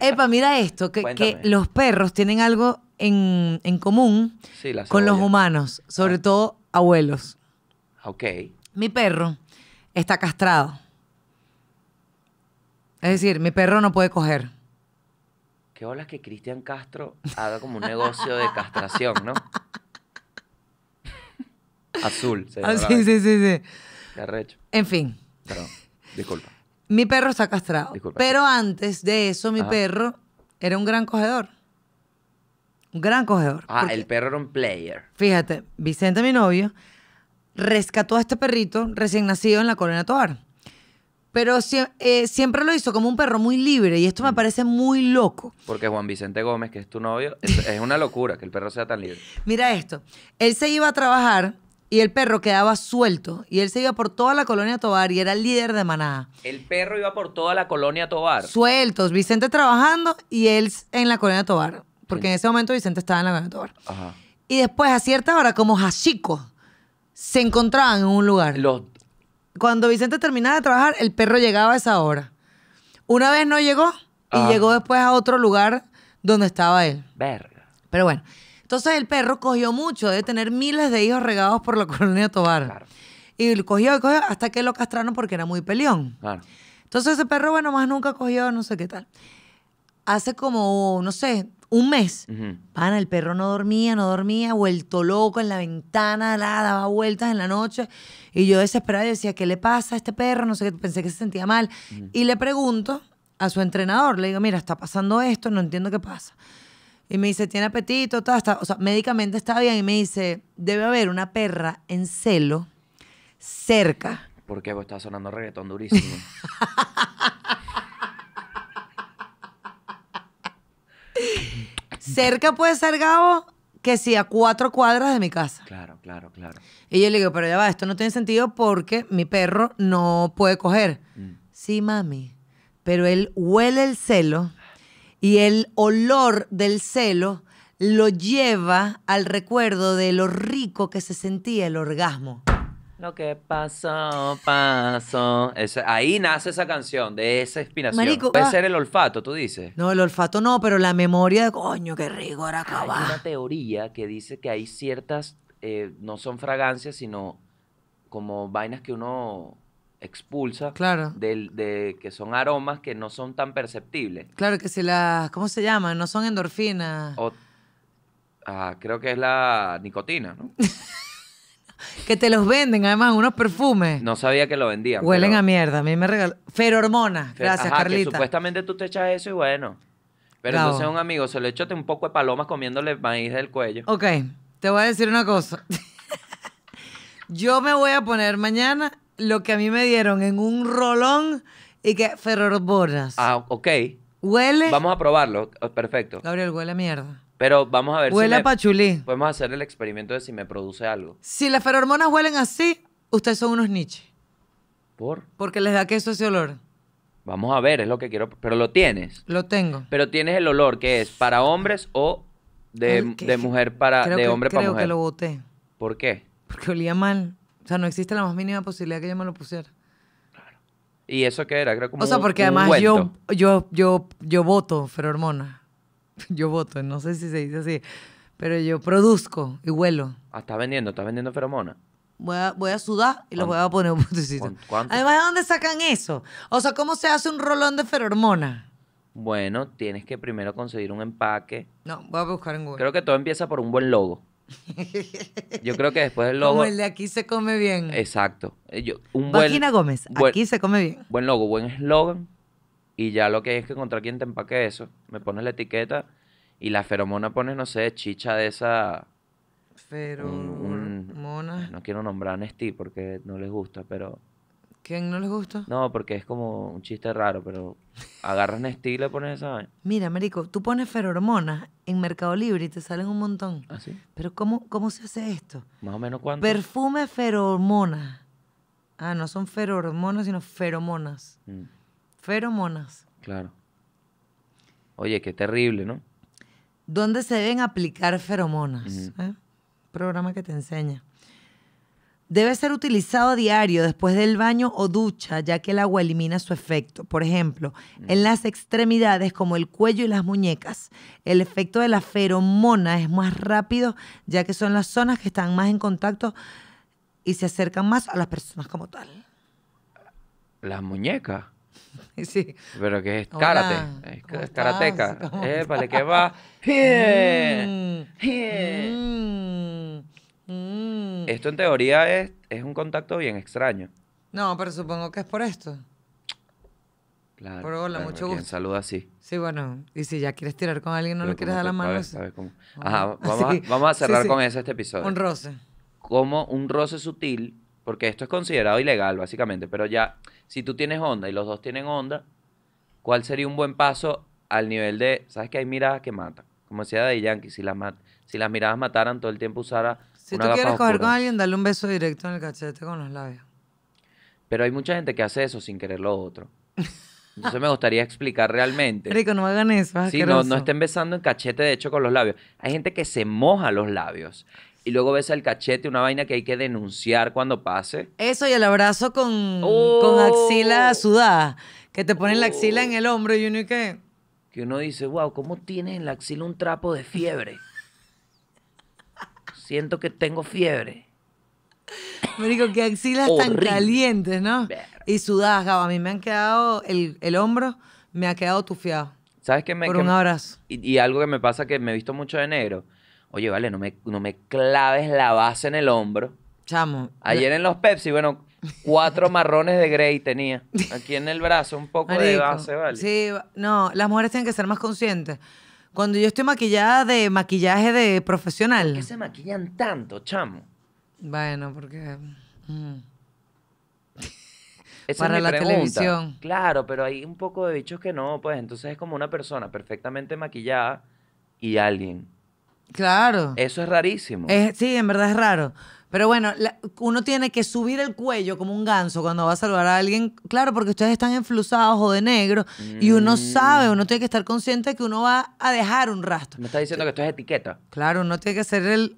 epa, mira esto, que, los perros tienen algo en, común con los humanos, sobre ah. todo abuelos. Ok. Mi perro está castrado. Es decir, mi perro no puede coger. Qué olas que Cristian Castro haga como un negocio de castración, ¿no? Azul. Se ah, sí, sí, sí, sí. En fin. Perdón, disculpa. Mi perro está castrado. Pero antes de eso, mi perro era un gran cogedor. Un gran cogedor. Ah, el perro era un player. Fíjate, Vicente, mi novio, rescató a este perrito recién nacido en la Colonia Tobar. Pero eh, siempre lo hizo como un perro muy libre y esto me mm. parece muy loco. Porque Juan Vicente Gómez, que es tu novio, es, es una locura que el perro sea tan libre. Mira esto, él se iba a trabajar y el perro quedaba suelto. Y él se iba por toda la colonia Tobar y era el líder de manada. El perro iba por toda la colonia Tobar. Sueltos. Vicente trabajando y él en la colonia Tobar. Porque en ese momento Vicente estaba en la colonia Tobar. Y después, a cierta hora, como jachicos, se encontraban en un lugar. Los... Cuando Vicente terminaba de trabajar, el perro llegaba a esa hora. Una vez no llegó y llegó después a otro lugar donde estaba él. Verga. Pero bueno. Entonces el perro cogió mucho, debe tener miles de hijos regados por la colonia Tobar. Y cogió y cogió hasta que lo castraron porque era muy peleón. Entonces ese perro, bueno, más nunca cogió, no sé qué tal. Hace como, no sé, un mes. el perro no dormía, no dormía, vuelto loco en la ventana, la, daba vueltas en la noche. Y yo desesperada decía, ¿qué le pasa a este perro? No sé qué, pensé que se sentía mal. Y le pregunto a su entrenador, le digo, mira, está pasando esto, no entiendo qué pasa. Y me dice, tiene apetito, está, está. o sea, médicamente está bien. Y me dice, debe haber una perra en celo cerca. ¿Por qué? vos está sonando reggaetón durísimo. cerca puede ser Gabo que sí, a cuatro cuadras de mi casa. Claro, claro, claro. Y yo le digo, pero ya va, esto no tiene sentido porque mi perro no puede coger. Mm. Sí, mami, pero él huele el celo y el olor del celo lo lleva al recuerdo de lo rico que se sentía el orgasmo. Lo que pasó, pasó. ahí nace esa canción, de esa espinación. Puede ah. ser el olfato, tú dices. No, el olfato no, pero la memoria de coño, qué rico era acabar. Hay una teoría que dice que hay ciertas, eh, no son fragancias, sino como vainas que uno expulsa claro. de que son aromas que no son tan perceptibles. Claro, que si las, ¿cómo se llama? No son endorfinas. ah, creo que es la nicotina, ¿no? que te los venden, además, unos perfumes. No sabía que lo vendían. Huelen a mierda, a mí me regaló. pero gracias, Carlita. supuestamente tú te echas eso y bueno. Pero no entonces un amigo se lo echó un poco de palomas comiéndole maíz del cuello. Ok, te voy a decir una cosa. Yo me voy a poner mañana lo que a mí me dieron en un rolón y que ferroboras Ah, ok. Huele. Vamos a probarlo. Oh, perfecto. Gabriel, huele a mierda. Pero vamos a ver huele si. Huele a pachulí. Podemos hacer el experimento de si me produce algo. Si las ferormonas huelen así, ustedes son unos niches. ¿Por? Porque les da queso ese olor. Vamos a ver, es lo que quiero. Pero lo tienes. Lo tengo. Pero tienes el olor que es para hombres o de, mujer para. de hombre para mujer. Creo que lo boté. ¿Por qué? Porque olía mal. O sea, no existe la más mínima posibilidad que yo me lo pusiera. Claro. ¿Y eso qué era? Creo como o sea, porque además yo, yo, yo, yo voto ferormona. Yo voto, no sé si se dice así. Pero yo produzco y huelo. Ah, estás vendiendo, estás vendiendo feromona. Voy a, sudar y lo voy a poner un botecito. ¿Cuánto? Además, ¿de dónde sacan eso? O sea, ¿cómo se hace un rolón de Ferormona? Bueno, tienes que primero conseguir un empaque. No, voy a buscar en Google. Creo que todo empieza por un buen logo. Yo creo que después el logo. Como el de aquí se come bien. Exacto. Eh, yo, un Gómez, aquí se come bien. Buen logo, buen eslogan. Y ya lo que hay es que encontrar quien te empaque eso. Me pones la etiqueta y la feromona pones, no sé, chicha de esa. Feromona. no quiero nombrar a Nesty porque no les gusta, pero ¿Quién no les gusta? No, porque es como un chiste raro, pero agarras Nestí y pones esa Mira, Marico, tú pones ferormonas en Mercado Libre y te salen un montón. ¿Ah, sí? Pero ¿cómo, cómo se hace esto? Más o menos cuánto. Perfume ferormonas. Ah, no son ferormonas, sino feromonas. Mm. Feromonas. Claro. Oye, qué terrible, ¿no? ¿Dónde se deben aplicar feromonas? ¿Eh? Programa que te enseña. Debe ser utilizado a diario después del baño o ducha, ya que el agua elimina su efecto. Por ejemplo, en mm. las extremidades como el cuello y las muñecas, el efecto de la feromona es más rápido, ya que son las zonas que están más en contacto y se acercan más a las personas como tal. Las muñecas. Sí. Pero que es karate. Es, es que va. Mm. Mm. Mm. Esto en teoría es, es un contacto bien extraño. No, pero supongo que es por esto. Claro. Por hola, mucho gusto. saluda así. Sí, bueno, y si ya quieres tirar con alguien, no le quieres dar la mano. Ah, vamos, a, cerrar con eso este episodio. Un roce. Como un roce sutil, porque esto es considerado ilegal, básicamente, pero ya, si tú tienes onda y los dos tienen onda, ¿cuál sería un buen paso al nivel de, sabes que hay miradas que matan? Como decía de Yankee, si las, si las miradas mataran todo el tiempo usara si tú quieres coger con alguien, dale un beso directo en el cachete con los labios. Pero hay mucha gente que hace eso sin querer lo otro. Entonces me gustaría explicar realmente. Rico, no hagan eso. sí, no, no, estén besando en cachete, de hecho, con los labios. Hay gente que se moja los labios y luego besa el cachete, una vaina que hay que denunciar cuando pase. Eso y el abrazo con, oh. axila sudada, que te ponen la axila en oh. el hombro y uno y que... Que uno dice, wow, ¿cómo tiene en la axila un trapo de fiebre? siento que tengo fiebre. Me dijo que axilas tan calientes, ¿no? Y sudas, Gabo. A mí me han quedado, el, hombro me ha quedado tufiado. ¿Sabes qué me Por un abrazo. Y, algo que me pasa que me he visto mucho de negro. Oye, vale, no me, no me claves la base en el hombro. Chamo. Ayer en los Pepsi, bueno, cuatro marrones de Grey tenía. Aquí en el brazo, un poco de base, ¿vale? Sí, no, las mujeres tienen que ser más conscientes. Cuando yo estoy maquillada de maquillaje de profesional. ¿Por qué se maquillan tanto, chamo? Bueno, porque. Mm. para la televisión. Claro, pero hay un poco de bichos que no, pues entonces es como una persona perfectamente maquillada y alguien. Claro. Eso es rarísimo. sí, en verdad es raro. Pero bueno, uno tiene que subir el cuello como un ganso cuando va a salvar a alguien. Claro, porque ustedes están enflusados o de negro y uno mm. sabe, uno tiene que estar consciente que uno va a dejar un rastro. Me está diciendo que esto es etiqueta. Claro, uno tiene que ser el.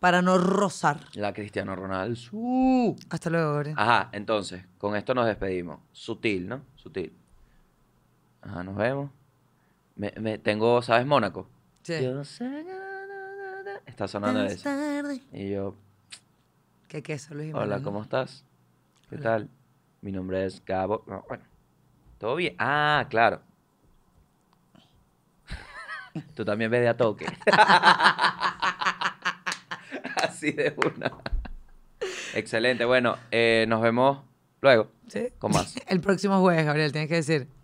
para no rozar. La Cristiano Ronaldo. Uh. Hasta luego, Gabriel. Ajá, entonces, con esto nos despedimos. Sutil, ¿no? Sutil. Ajá, nos vemos. Me, me tengo, ¿sabes, Mónaco? Sí. Yo sé está sonando eso. Y yo, ¿qué queso, Luis? Hola, ¿cómo estás? ¿Qué tal? Mi nombre es Gabo. bueno, todo bien. Ah, claro. Tú también ves de a toque. Así de una. Excelente. Bueno, eh, nos vemos luego. ¿Sí? Con más. El próximo jueves, Gabriel, tienes que decir.